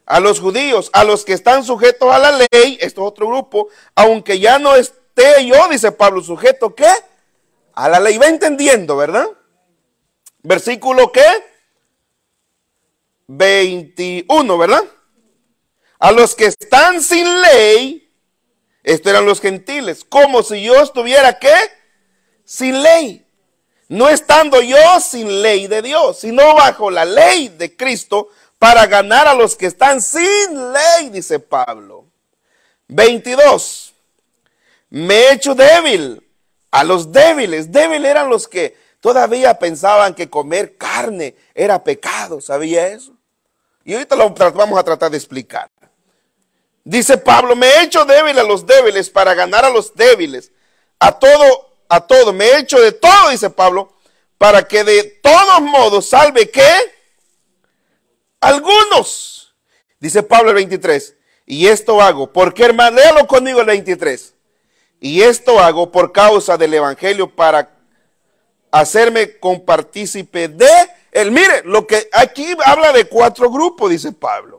A los judíos, a los que están sujetos a la ley, esto es otro grupo, aunque ya no esté yo, dice Pablo, sujeto qué? A la ley. Va entendiendo, ¿verdad? Versículo qué? 21, ¿verdad? A los que están sin ley, estos eran los gentiles. Como si yo estuviera qué? Sin ley. No estando yo sin ley de Dios, sino bajo la ley de Cristo para ganar a los que están sin ley, dice Pablo. 22. Me he hecho débil a los débiles. Débiles eran los que todavía pensaban que comer carne era pecado. ¿Sabía eso? Y ahorita lo vamos a tratar de explicar. Dice Pablo, me he hecho débil a los débiles para ganar a los débiles. A todo, a todo, me he hecho de todo, dice Pablo, para que de todos modos salve que algunos. Dice Pablo el 23, y esto hago, porque hermano, léalo conmigo el 23. Y esto hago por causa del Evangelio para hacerme compartícipe de él. Mire, lo que aquí habla de cuatro grupos, dice Pablo.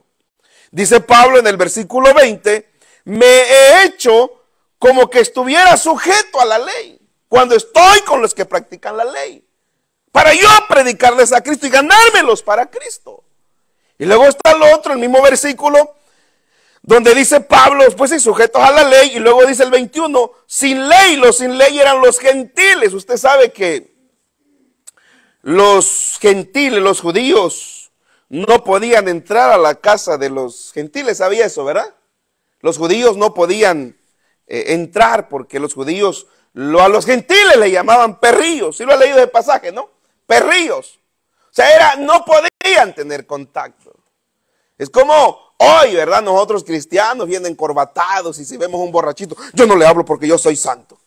Dice Pablo en el versículo 20, me he hecho como que estuviera sujeto a la ley, cuando estoy con los que practican la ley, para yo predicarles a Cristo y ganármelos para Cristo. Y luego está el otro, el mismo versículo, donde dice Pablo, pues y sujetos a la ley, y luego dice el 21, sin ley, los sin ley eran los gentiles. Usted sabe que los gentiles, los judíos, no podían entrar a la casa de los gentiles, ¿sabía eso, verdad? Los judíos no podían eh, entrar porque los judíos a los gentiles le llamaban perrillos, si lo he leído de pasaje, ¿no? Perrillos. O sea, no podían tener contacto. Es como hoy, ¿verdad? Nosotros cristianos vienen corbatados y si vemos un borrachito, yo no le hablo porque yo soy santo.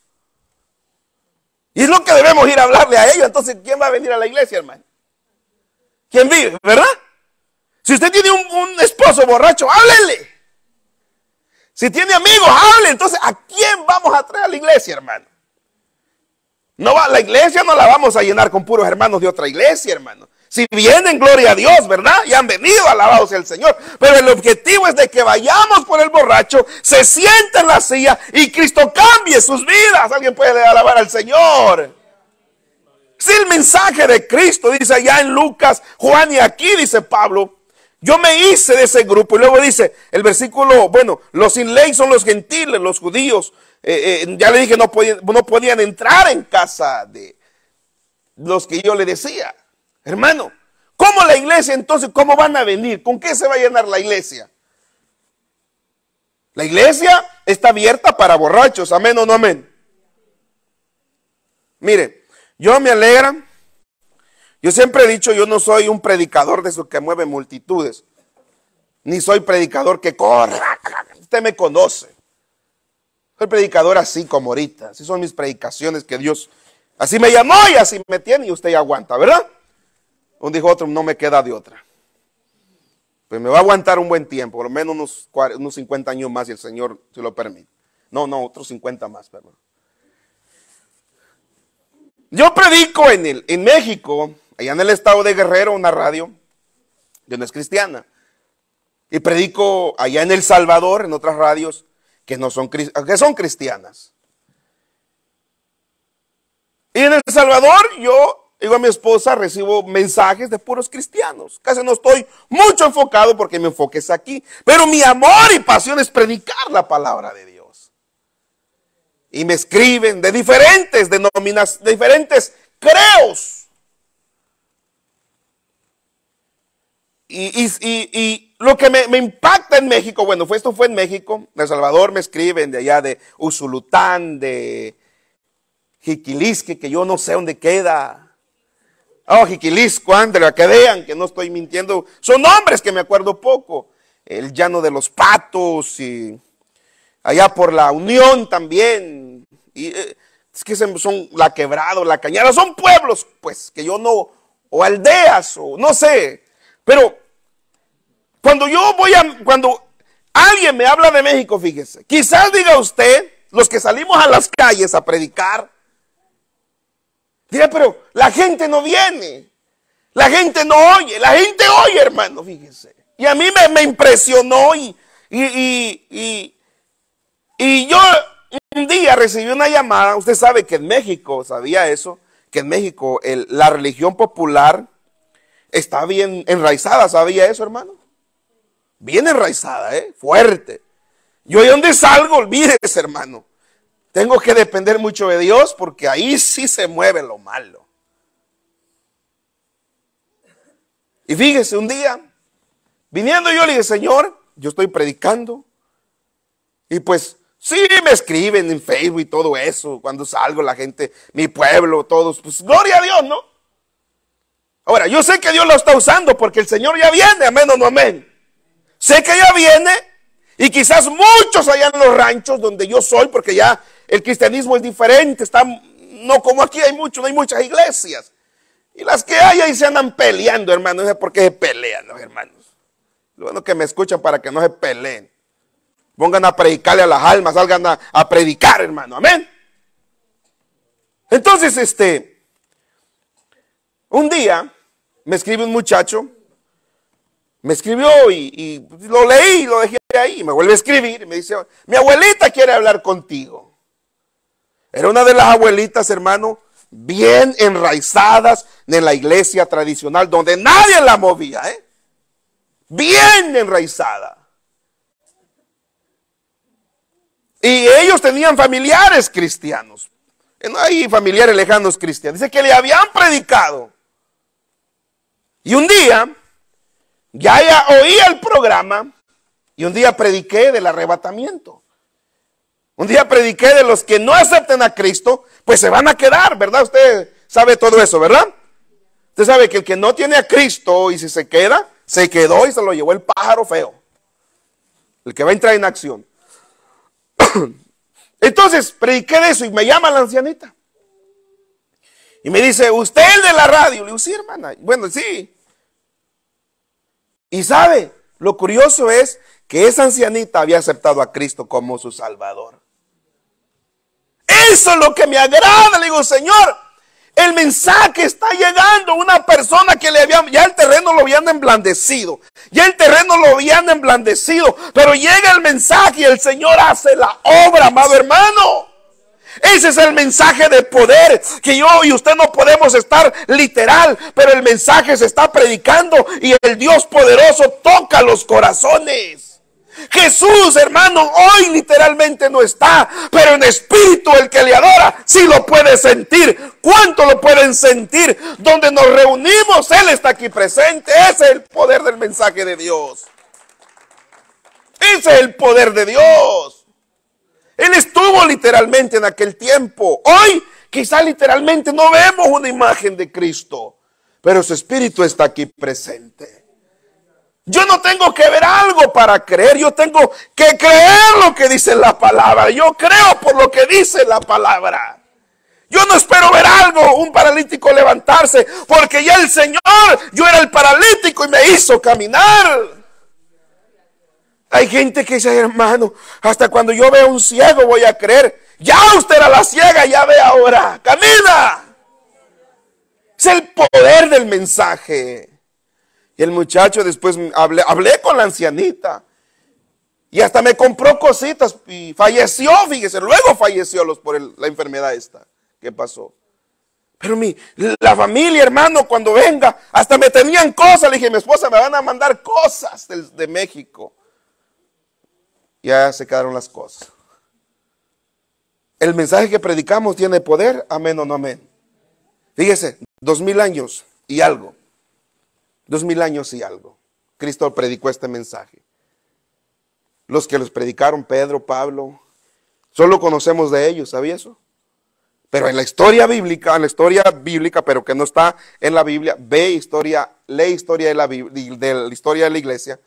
Y es lo que debemos ir a hablarle a ellos. Entonces, ¿quién va a venir a la iglesia, hermano? ¿Quién vive, verdad? Si usted tiene un, esposo borracho, háblele. Si tiene amigos, hable. Entonces, ¿a quién vamos a traer a la iglesia, hermano? No va, la iglesia no la vamos a llenar con puros hermanos de otra iglesia, hermano. Si vienen, gloria a Dios, ¿verdad? Y han venido, alabados el Señor. Pero el objetivo es de que vayamos por el borracho, se sienta en la silla y Cristo cambie sus vidas. Alguien puede alabar al Señor. Si el mensaje de Cristo, dice allá en Lucas, Juan y aquí, dice Pablo, yo me hice de ese grupo. Y luego dice el versículo, bueno, los sin ley son los gentiles, los judíos. Eh, eh, ya le dije, no podían, no podían entrar en casa de los que yo le decía. Hermano, ¿cómo la iglesia entonces, cómo van a venir? ¿Con qué se va a llenar la iglesia? La iglesia está abierta para borrachos, amén o no amén. Mire, yo me alegra yo siempre he dicho, yo no soy un predicador de esos que mueve multitudes, ni soy predicador que corra. Usted me conoce. Soy predicador así como ahorita. Así son mis predicaciones que Dios así me llamó y así me tiene y usted ya aguanta, ¿verdad? Un dijo otro, no me queda de otra. Pues me va a aguantar un buen tiempo, por lo menos unos, unos 50 años más, si el Señor se lo permite. No, no, otros 50 más, perdón. Yo predico en, el, en México allá en el estado de Guerrero, una radio yo no es cristiana. Y predico allá en El Salvador, en otras radios que, no son, que son cristianas. Y en El Salvador yo digo a mi esposa, recibo mensajes de puros cristianos. Casi no estoy mucho enfocado porque me enfoque es aquí. Pero mi amor y pasión es predicar la palabra de Dios. Y me escriben de diferentes denominas, de diferentes creos Y, lo que me, impacta en México, bueno, esto fue en México, en El Salvador me escriben de allá de Usulután, de Jiquilisque, que yo no sé dónde queda. Oh, Jiquilisco, Andrea, que vean que no estoy mintiendo. Son nombres que me acuerdo poco. El Llano de los Patos y allá por la Unión también. Y eh, es que son La Quebrado, La Cañada, son pueblos, pues, que yo no, o aldeas, o no sé. Pero cuando yo voy a, cuando alguien me habla de México, fíjese, quizás diga usted, los que salimos a las calles a predicar, Diga, pero la gente no viene, la gente no oye, la gente oye, hermano, fíjese. Y a mí me, impresionó y, yo un día recibí una llamada, usted sabe que en México, sabía eso, que en México la religión popular está bien enraizada, ¿sabía eso, hermano? Viene enraizada, ¿eh? Fuerte. Yo de dónde salgo, olvídese, hermano. Tengo que depender mucho de Dios porque ahí sí se mueve lo malo. Y fíjese, un día, viniendo yo le dije, Señor, yo estoy predicando. Y pues, sí, me escriben en Facebook y todo eso. Cuando salgo, la gente, mi pueblo, todos, pues, gloria a Dios, ¿no? Ahora, yo sé que Dios lo está usando porque el Señor ya viene, amén o no amén. Sé que ya viene y quizás muchos allá en los ranchos donde yo soy, porque ya el cristianismo es diferente, no como aquí hay muchos, no hay muchas iglesias. Y las que hay ahí se andan peleando, hermanos. No por qué se pelean los hermanos. Lo bueno que me escuchan para que no se peleen. Pongan a predicarle a las almas, salgan a predicar, hermano. Amén. Entonces, este, un día me escribe un muchacho me escribió y, lo leí, lo dejé ahí, me vuelve a escribir y me dice, mi abuelita quiere hablar contigo. Era una de las abuelitas, hermano, bien enraizadas en la iglesia tradicional, donde nadie la movía, ¿eh? Bien enraizada. Y ellos tenían familiares cristianos. No hay familiares lejanos cristianos. Dice que le habían predicado. Y un día ya, oía el programa y un día prediqué del arrebatamiento. Un día prediqué de los que no acepten a Cristo, pues se van a quedar, ¿verdad? Usted sabe todo eso, ¿verdad? Usted sabe que el que no tiene a Cristo y si se queda, se quedó y se lo llevó el pájaro feo. El que va a entrar en acción. Entonces, prediqué de eso y me llama la ancianita. Y me dice, usted es de la radio. Le digo, sí, hermana. Bueno, sí. Y sabe, lo curioso es que esa ancianita había aceptado a Cristo como su Salvador. Eso es lo que me agrada. Le digo, Señor, el mensaje está llegando. Una persona que le habían, ya el terreno lo habían emblandecido. Ya el terreno lo habían emblandecido. Pero llega el mensaje y el Señor hace la obra, amado hermano. Ese es el mensaje de poder que yo y usted no podemos estar literal, pero el mensaje se está predicando y el Dios poderoso toca los corazones. Jesús, hermano, hoy literalmente no está, pero en espíritu el que le adora sí lo puede sentir. ¿Cuánto lo pueden sentir? Donde nos reunimos, Él está aquí presente. Ese es el poder del mensaje de Dios. Ese es el poder de Dios. Él estuvo literalmente en aquel tiempo. Hoy quizá literalmente no vemos una imagen de Cristo, pero su espíritu está aquí presente. Yo no tengo que ver algo para creer, yo tengo que creer lo que dice la palabra. Yo creo por lo que dice la palabra. Yo no espero ver algo, un paralítico levantarse, porque ya el Señor, yo era el paralítico y me hizo caminar. Hay gente que dice, hermano, hasta cuando yo vea un ciego voy a creer. Ya usted era la ciega, ya ve ahora. Camina. Es el poder del mensaje. Y el muchacho después hablé, con la ancianita. Y hasta me compró cositas y falleció, fíjese, luego falleció los, por la enfermedad esta que pasó. Pero mi, la familia, hermano, cuando venga, hasta me tenían cosas. Le dije, mi esposa, me van a mandar cosas de, de México ya se quedaron las cosas. El mensaje que predicamos tiene poder, amén o no amén. Fíjese, dos mil años y algo. Dos mil años y algo. Cristo predicó este mensaje. Los que los predicaron, Pedro, Pablo, solo conocemos de ellos, ¿sabía eso? Pero en la historia bíblica, en la historia bíblica, pero que no está en la Biblia, ve historia, lee historia de la, Biblia, de la historia de la iglesia,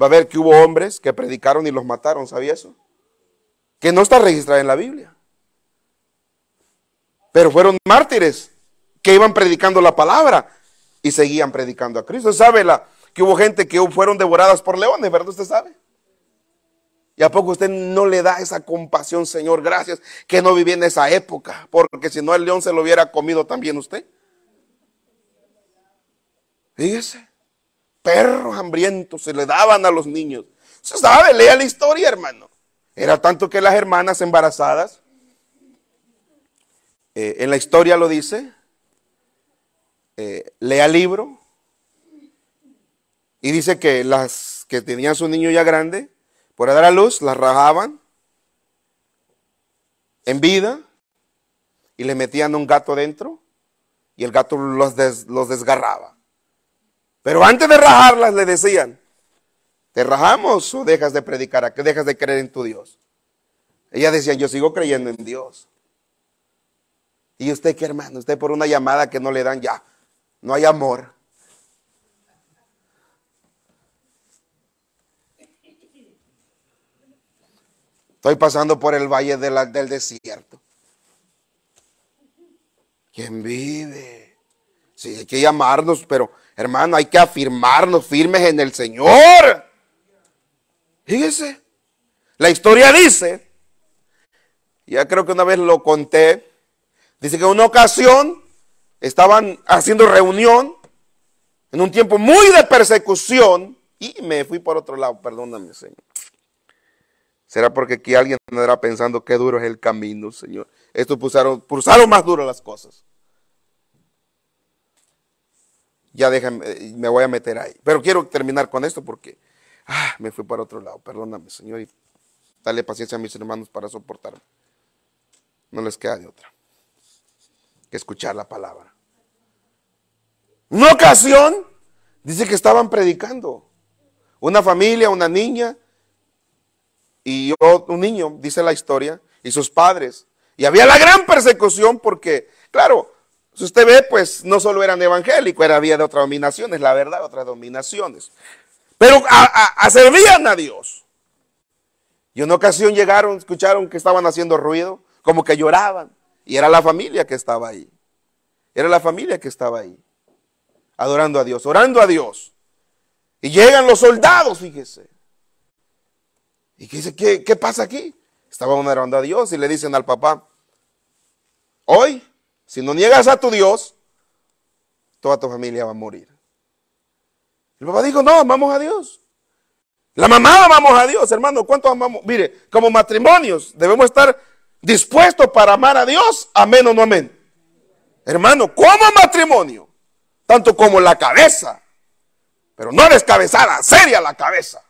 va a ver que hubo hombres que predicaron y los mataron, ¿sabía eso? Que no está registrado en la Biblia. Pero fueron mártires que iban predicando la palabra y seguían predicando a Cristo. ¿Sabe la, que hubo gente que fueron devoradas por leones, verdad? ¿Usted sabe? ¿Y a poco usted no le da esa compasión, Señor? Gracias que no viví en esa época, porque si no el león se lo hubiera comido también usted. Fíjese perros hambrientos se le daban a los niños. Se sabe, lea la historia, hermano. Era tanto que las hermanas embarazadas, eh, en la historia lo dice, eh, lea el libro, y dice que las que tenían su niño ya grande, por dar a luz, las rajaban en vida y le metían un gato dentro y el gato los, los desgarraba. Pero antes de rajarlas le decían, ¿te rajamos o dejas de predicar, que dejas de creer en tu Dios? Ella decía, yo sigo creyendo en Dios. ¿Y usted qué hermano? Usted por una llamada que no le dan ya, no hay amor. Estoy pasando por el valle del desierto. ¿Quién vive? Sí, hay que llamarnos, pero Hermano, hay que afirmarnos firmes en el Señor. Fíjese, la historia dice, ya creo que una vez lo conté, dice que en una ocasión estaban haciendo reunión en un tiempo muy de persecución y me fui por otro lado, perdóname, Señor. ¿Será porque aquí alguien andará pensando qué duro es el camino, Señor? Esto pusieron más duro las cosas ya déjame, eh, me voy a meter ahí. Pero quiero terminar con esto porque ah, me fui para otro lado. Perdóname, Señor, y dale paciencia a mis hermanos para soportarme. No les queda de otra que escuchar la palabra. Una ocasión, dice que estaban predicando. Una familia, una niña y un niño, dice la historia, y sus padres. Y había la gran persecución porque, claro, si usted ve, pues no solo eran evangélicos, era, había de otras dominaciones, la verdad, otras dominaciones. Pero a, a, servían a Dios. Y en una ocasión llegaron, escucharon que estaban haciendo ruido, como que lloraban. Y era la familia que estaba ahí. Era la familia que estaba ahí. Adorando a Dios, orando a Dios. Y llegan los soldados, fíjese. Y dice, ¿qué, qué pasa aquí? Estaban orando a Dios y le dicen al papá, hoy si no niegas a tu Dios, toda tu familia va a morir. El papá dijo, no, amamos a Dios. La mamá amamos a Dios, hermano. ¿Cuánto amamos? Mire, como matrimonios debemos estar dispuestos para amar a Dios, amén o no amén. Hermano, como matrimonio, tanto como la cabeza, pero no descabezada, seria la cabeza.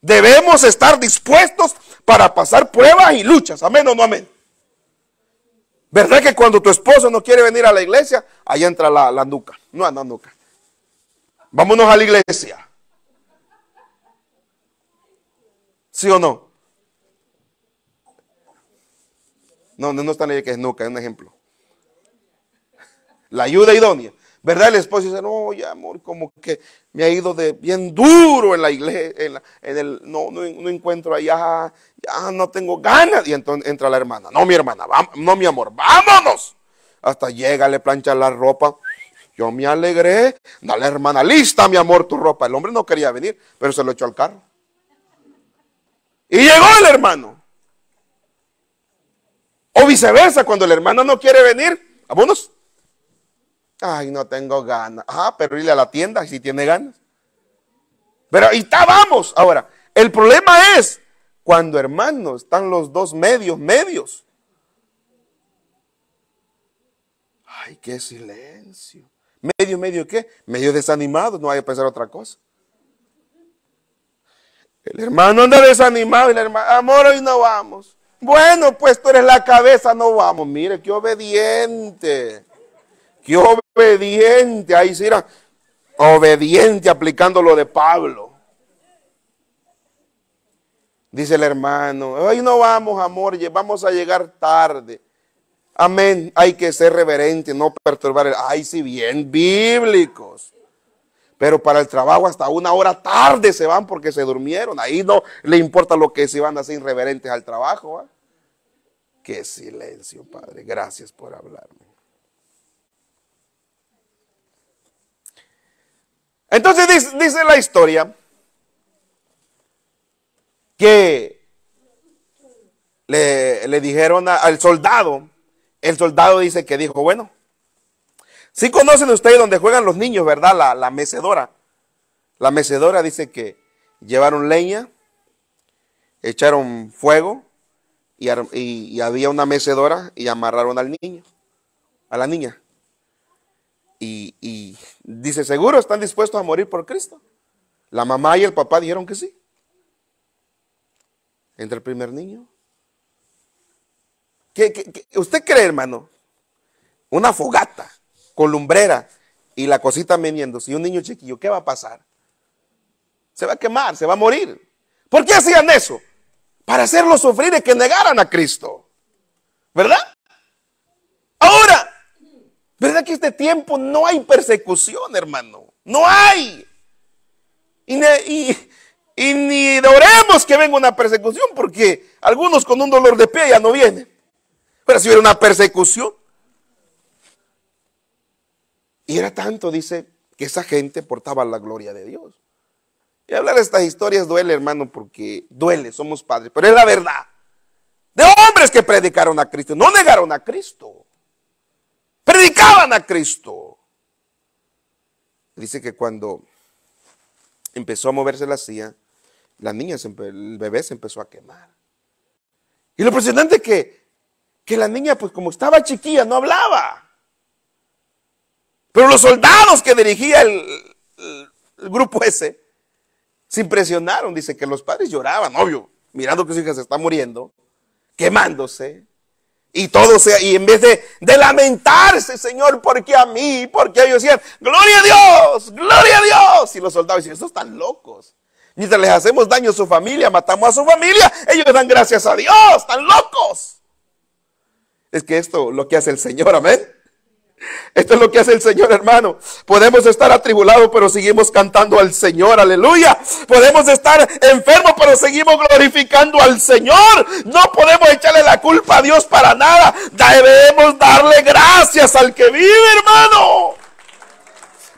Debemos estar dispuestos para pasar pruebas y luchas, amén o no amén. ¿Verdad que cuando tu esposo no quiere venir a la iglesia, ahí entra la, nuca? No, no, nuca. Vámonos a la iglesia. ¿Sí o no? No, no, está en que es nuca, es un ejemplo. La ayuda idónea. ¿Verdad? El esposo dice, no, ya amor, como que me ha ido de bien duro en la iglesia, en, el, no, encuentro allá, ya no tengo ganas. Y entonces entra la hermana, no mi hermana, no mi amor, vámonos. Hasta llega, le plancha la ropa. Yo me alegré, dale hermana, lista mi amor tu ropa. El hombre no quería venir, pero se lo echó al carro. Y llegó el hermano. O viceversa, cuando el hermano no quiere venir, vámonos. Ay, no tengo ganas. Ah, pero irle a la tienda si tiene ganas. Pero ahí está, vamos. Ahora, el problema es cuando, hermano, están los dos medios, medios. Ay, qué silencio. Medio, medio, ¿qué? Medio desanimado, no hay a pensar otra cosa. El hermano anda desanimado y la hermana, amor, hoy no vamos. Bueno, pues tú eres la cabeza, no vamos. Mire, qué obediente. Qué obediente obediente, ahí sí obediente aplicando lo de Pablo. Dice el hermano, hoy no vamos, amor, vamos a llegar tarde. Amén, hay que ser reverente, no perturbar el... Ay, si bien bíblicos. Pero para el trabajo hasta una hora tarde se van porque se durmieron. Ahí no le importa lo que se van a hacer irreverentes al trabajo. Qué silencio, Padre. Gracias por hablarme. Entonces dice, la historia que le, dijeron al soldado, el soldado dice que dijo, bueno, si conocen ustedes donde juegan los niños, ¿verdad? La, mecedora. La mecedora dice que llevaron leña, echaron fuego y había una mecedora y amarraron al niño, a la niña. Y, dice, seguro están dispuestos a morir por Cristo. La mamá y el papá dijeron que sí. Entre el primer niño. ¿Qué, qué, usted cree, hermano? Una fogata con lumbrera y la cosita meniéndose Si un niño chiquillo, ¿qué va a pasar? Se va a quemar, se va a morir. ¿Por qué hacían eso? Para hacerlo sufrir y que negaran a Cristo. ¿Verdad? ¿Verdad que este tiempo no hay persecución, hermano. No hay. Y, ni oremos que venga una persecución, porque algunos con un dolor de pie ya no vienen. Pero si hubiera una persecución. Y era tanto, dice, que esa gente portaba la gloria de Dios. Y hablar de estas historias duele, hermano, porque duele, somos padres, pero es la verdad. De hombres que predicaron a Cristo, no negaron a Cristo. Predicaban a Cristo. Dice que cuando empezó a moverse la silla, la niña, el bebé se empezó a quemar. Y lo impresionante es que, que la niña, pues como estaba chiquilla, no hablaba. Pero los soldados que dirigía el, el grupo ese se impresionaron. Dice que los padres lloraban, obvio, mirando que su hija se está muriendo, quemándose. Y todo sea, y en vez de, lamentarse, Señor, porque a mí, porque ellos decían, gloria a Dios, gloria a Dios. Y los soldados decían, estos están locos. Mientras les hacemos daño a su familia, matamos a su familia, ellos dan gracias a Dios, están locos. Es que esto lo que hace el Señor, amén. Esto es lo que hace el Señor, hermano. Podemos estar atribulados, pero seguimos cantando al Señor, aleluya. Podemos estar enfermos, pero seguimos glorificando al Señor. No podemos echarle la culpa a Dios para nada. Debemos darle gracias al que vive, hermano.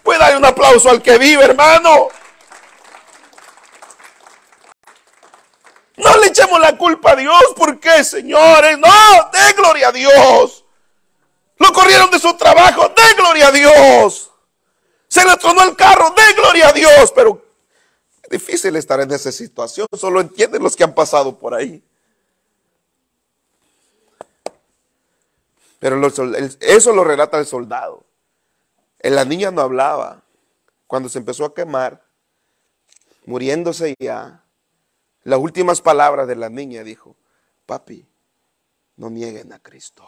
Puede dar un aplauso al que vive, hermano. No le echemos la culpa a Dios, porque señores? No, dé gloria a Dios. Lo corrieron de su trabajo, de gloria a Dios. Se le tronó el carro, de gloria a Dios. Pero es difícil estar en esa situación, solo entienden los que han pasado por ahí. Pero eso lo relata el soldado. La niña no hablaba. Cuando se empezó a quemar, muriéndose ya, las últimas palabras de la niña dijo, papi, no nieguen a Cristo.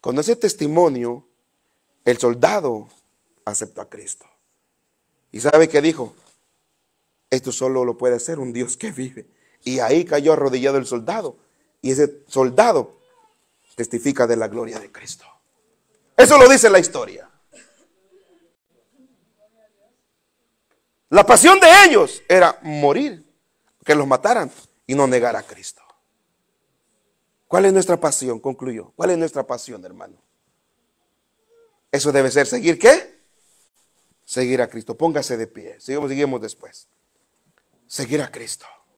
Con ese testimonio, el soldado aceptó a Cristo. ¿Y sabe qué dijo? Esto solo lo puede hacer un Dios que vive. Y ahí cayó arrodillado el soldado. Y ese soldado testifica de la gloria de Cristo. Eso lo dice la historia. La pasión de ellos era morir, que los mataran y no negar a Cristo. ¿Cuál es nuestra pasión? Concluyo. ¿Cuál es nuestra pasión, hermano? Eso debe ser seguir qué? Seguir a Cristo. Póngase de pie. Sigamos, seguimos después. Seguir a Cristo.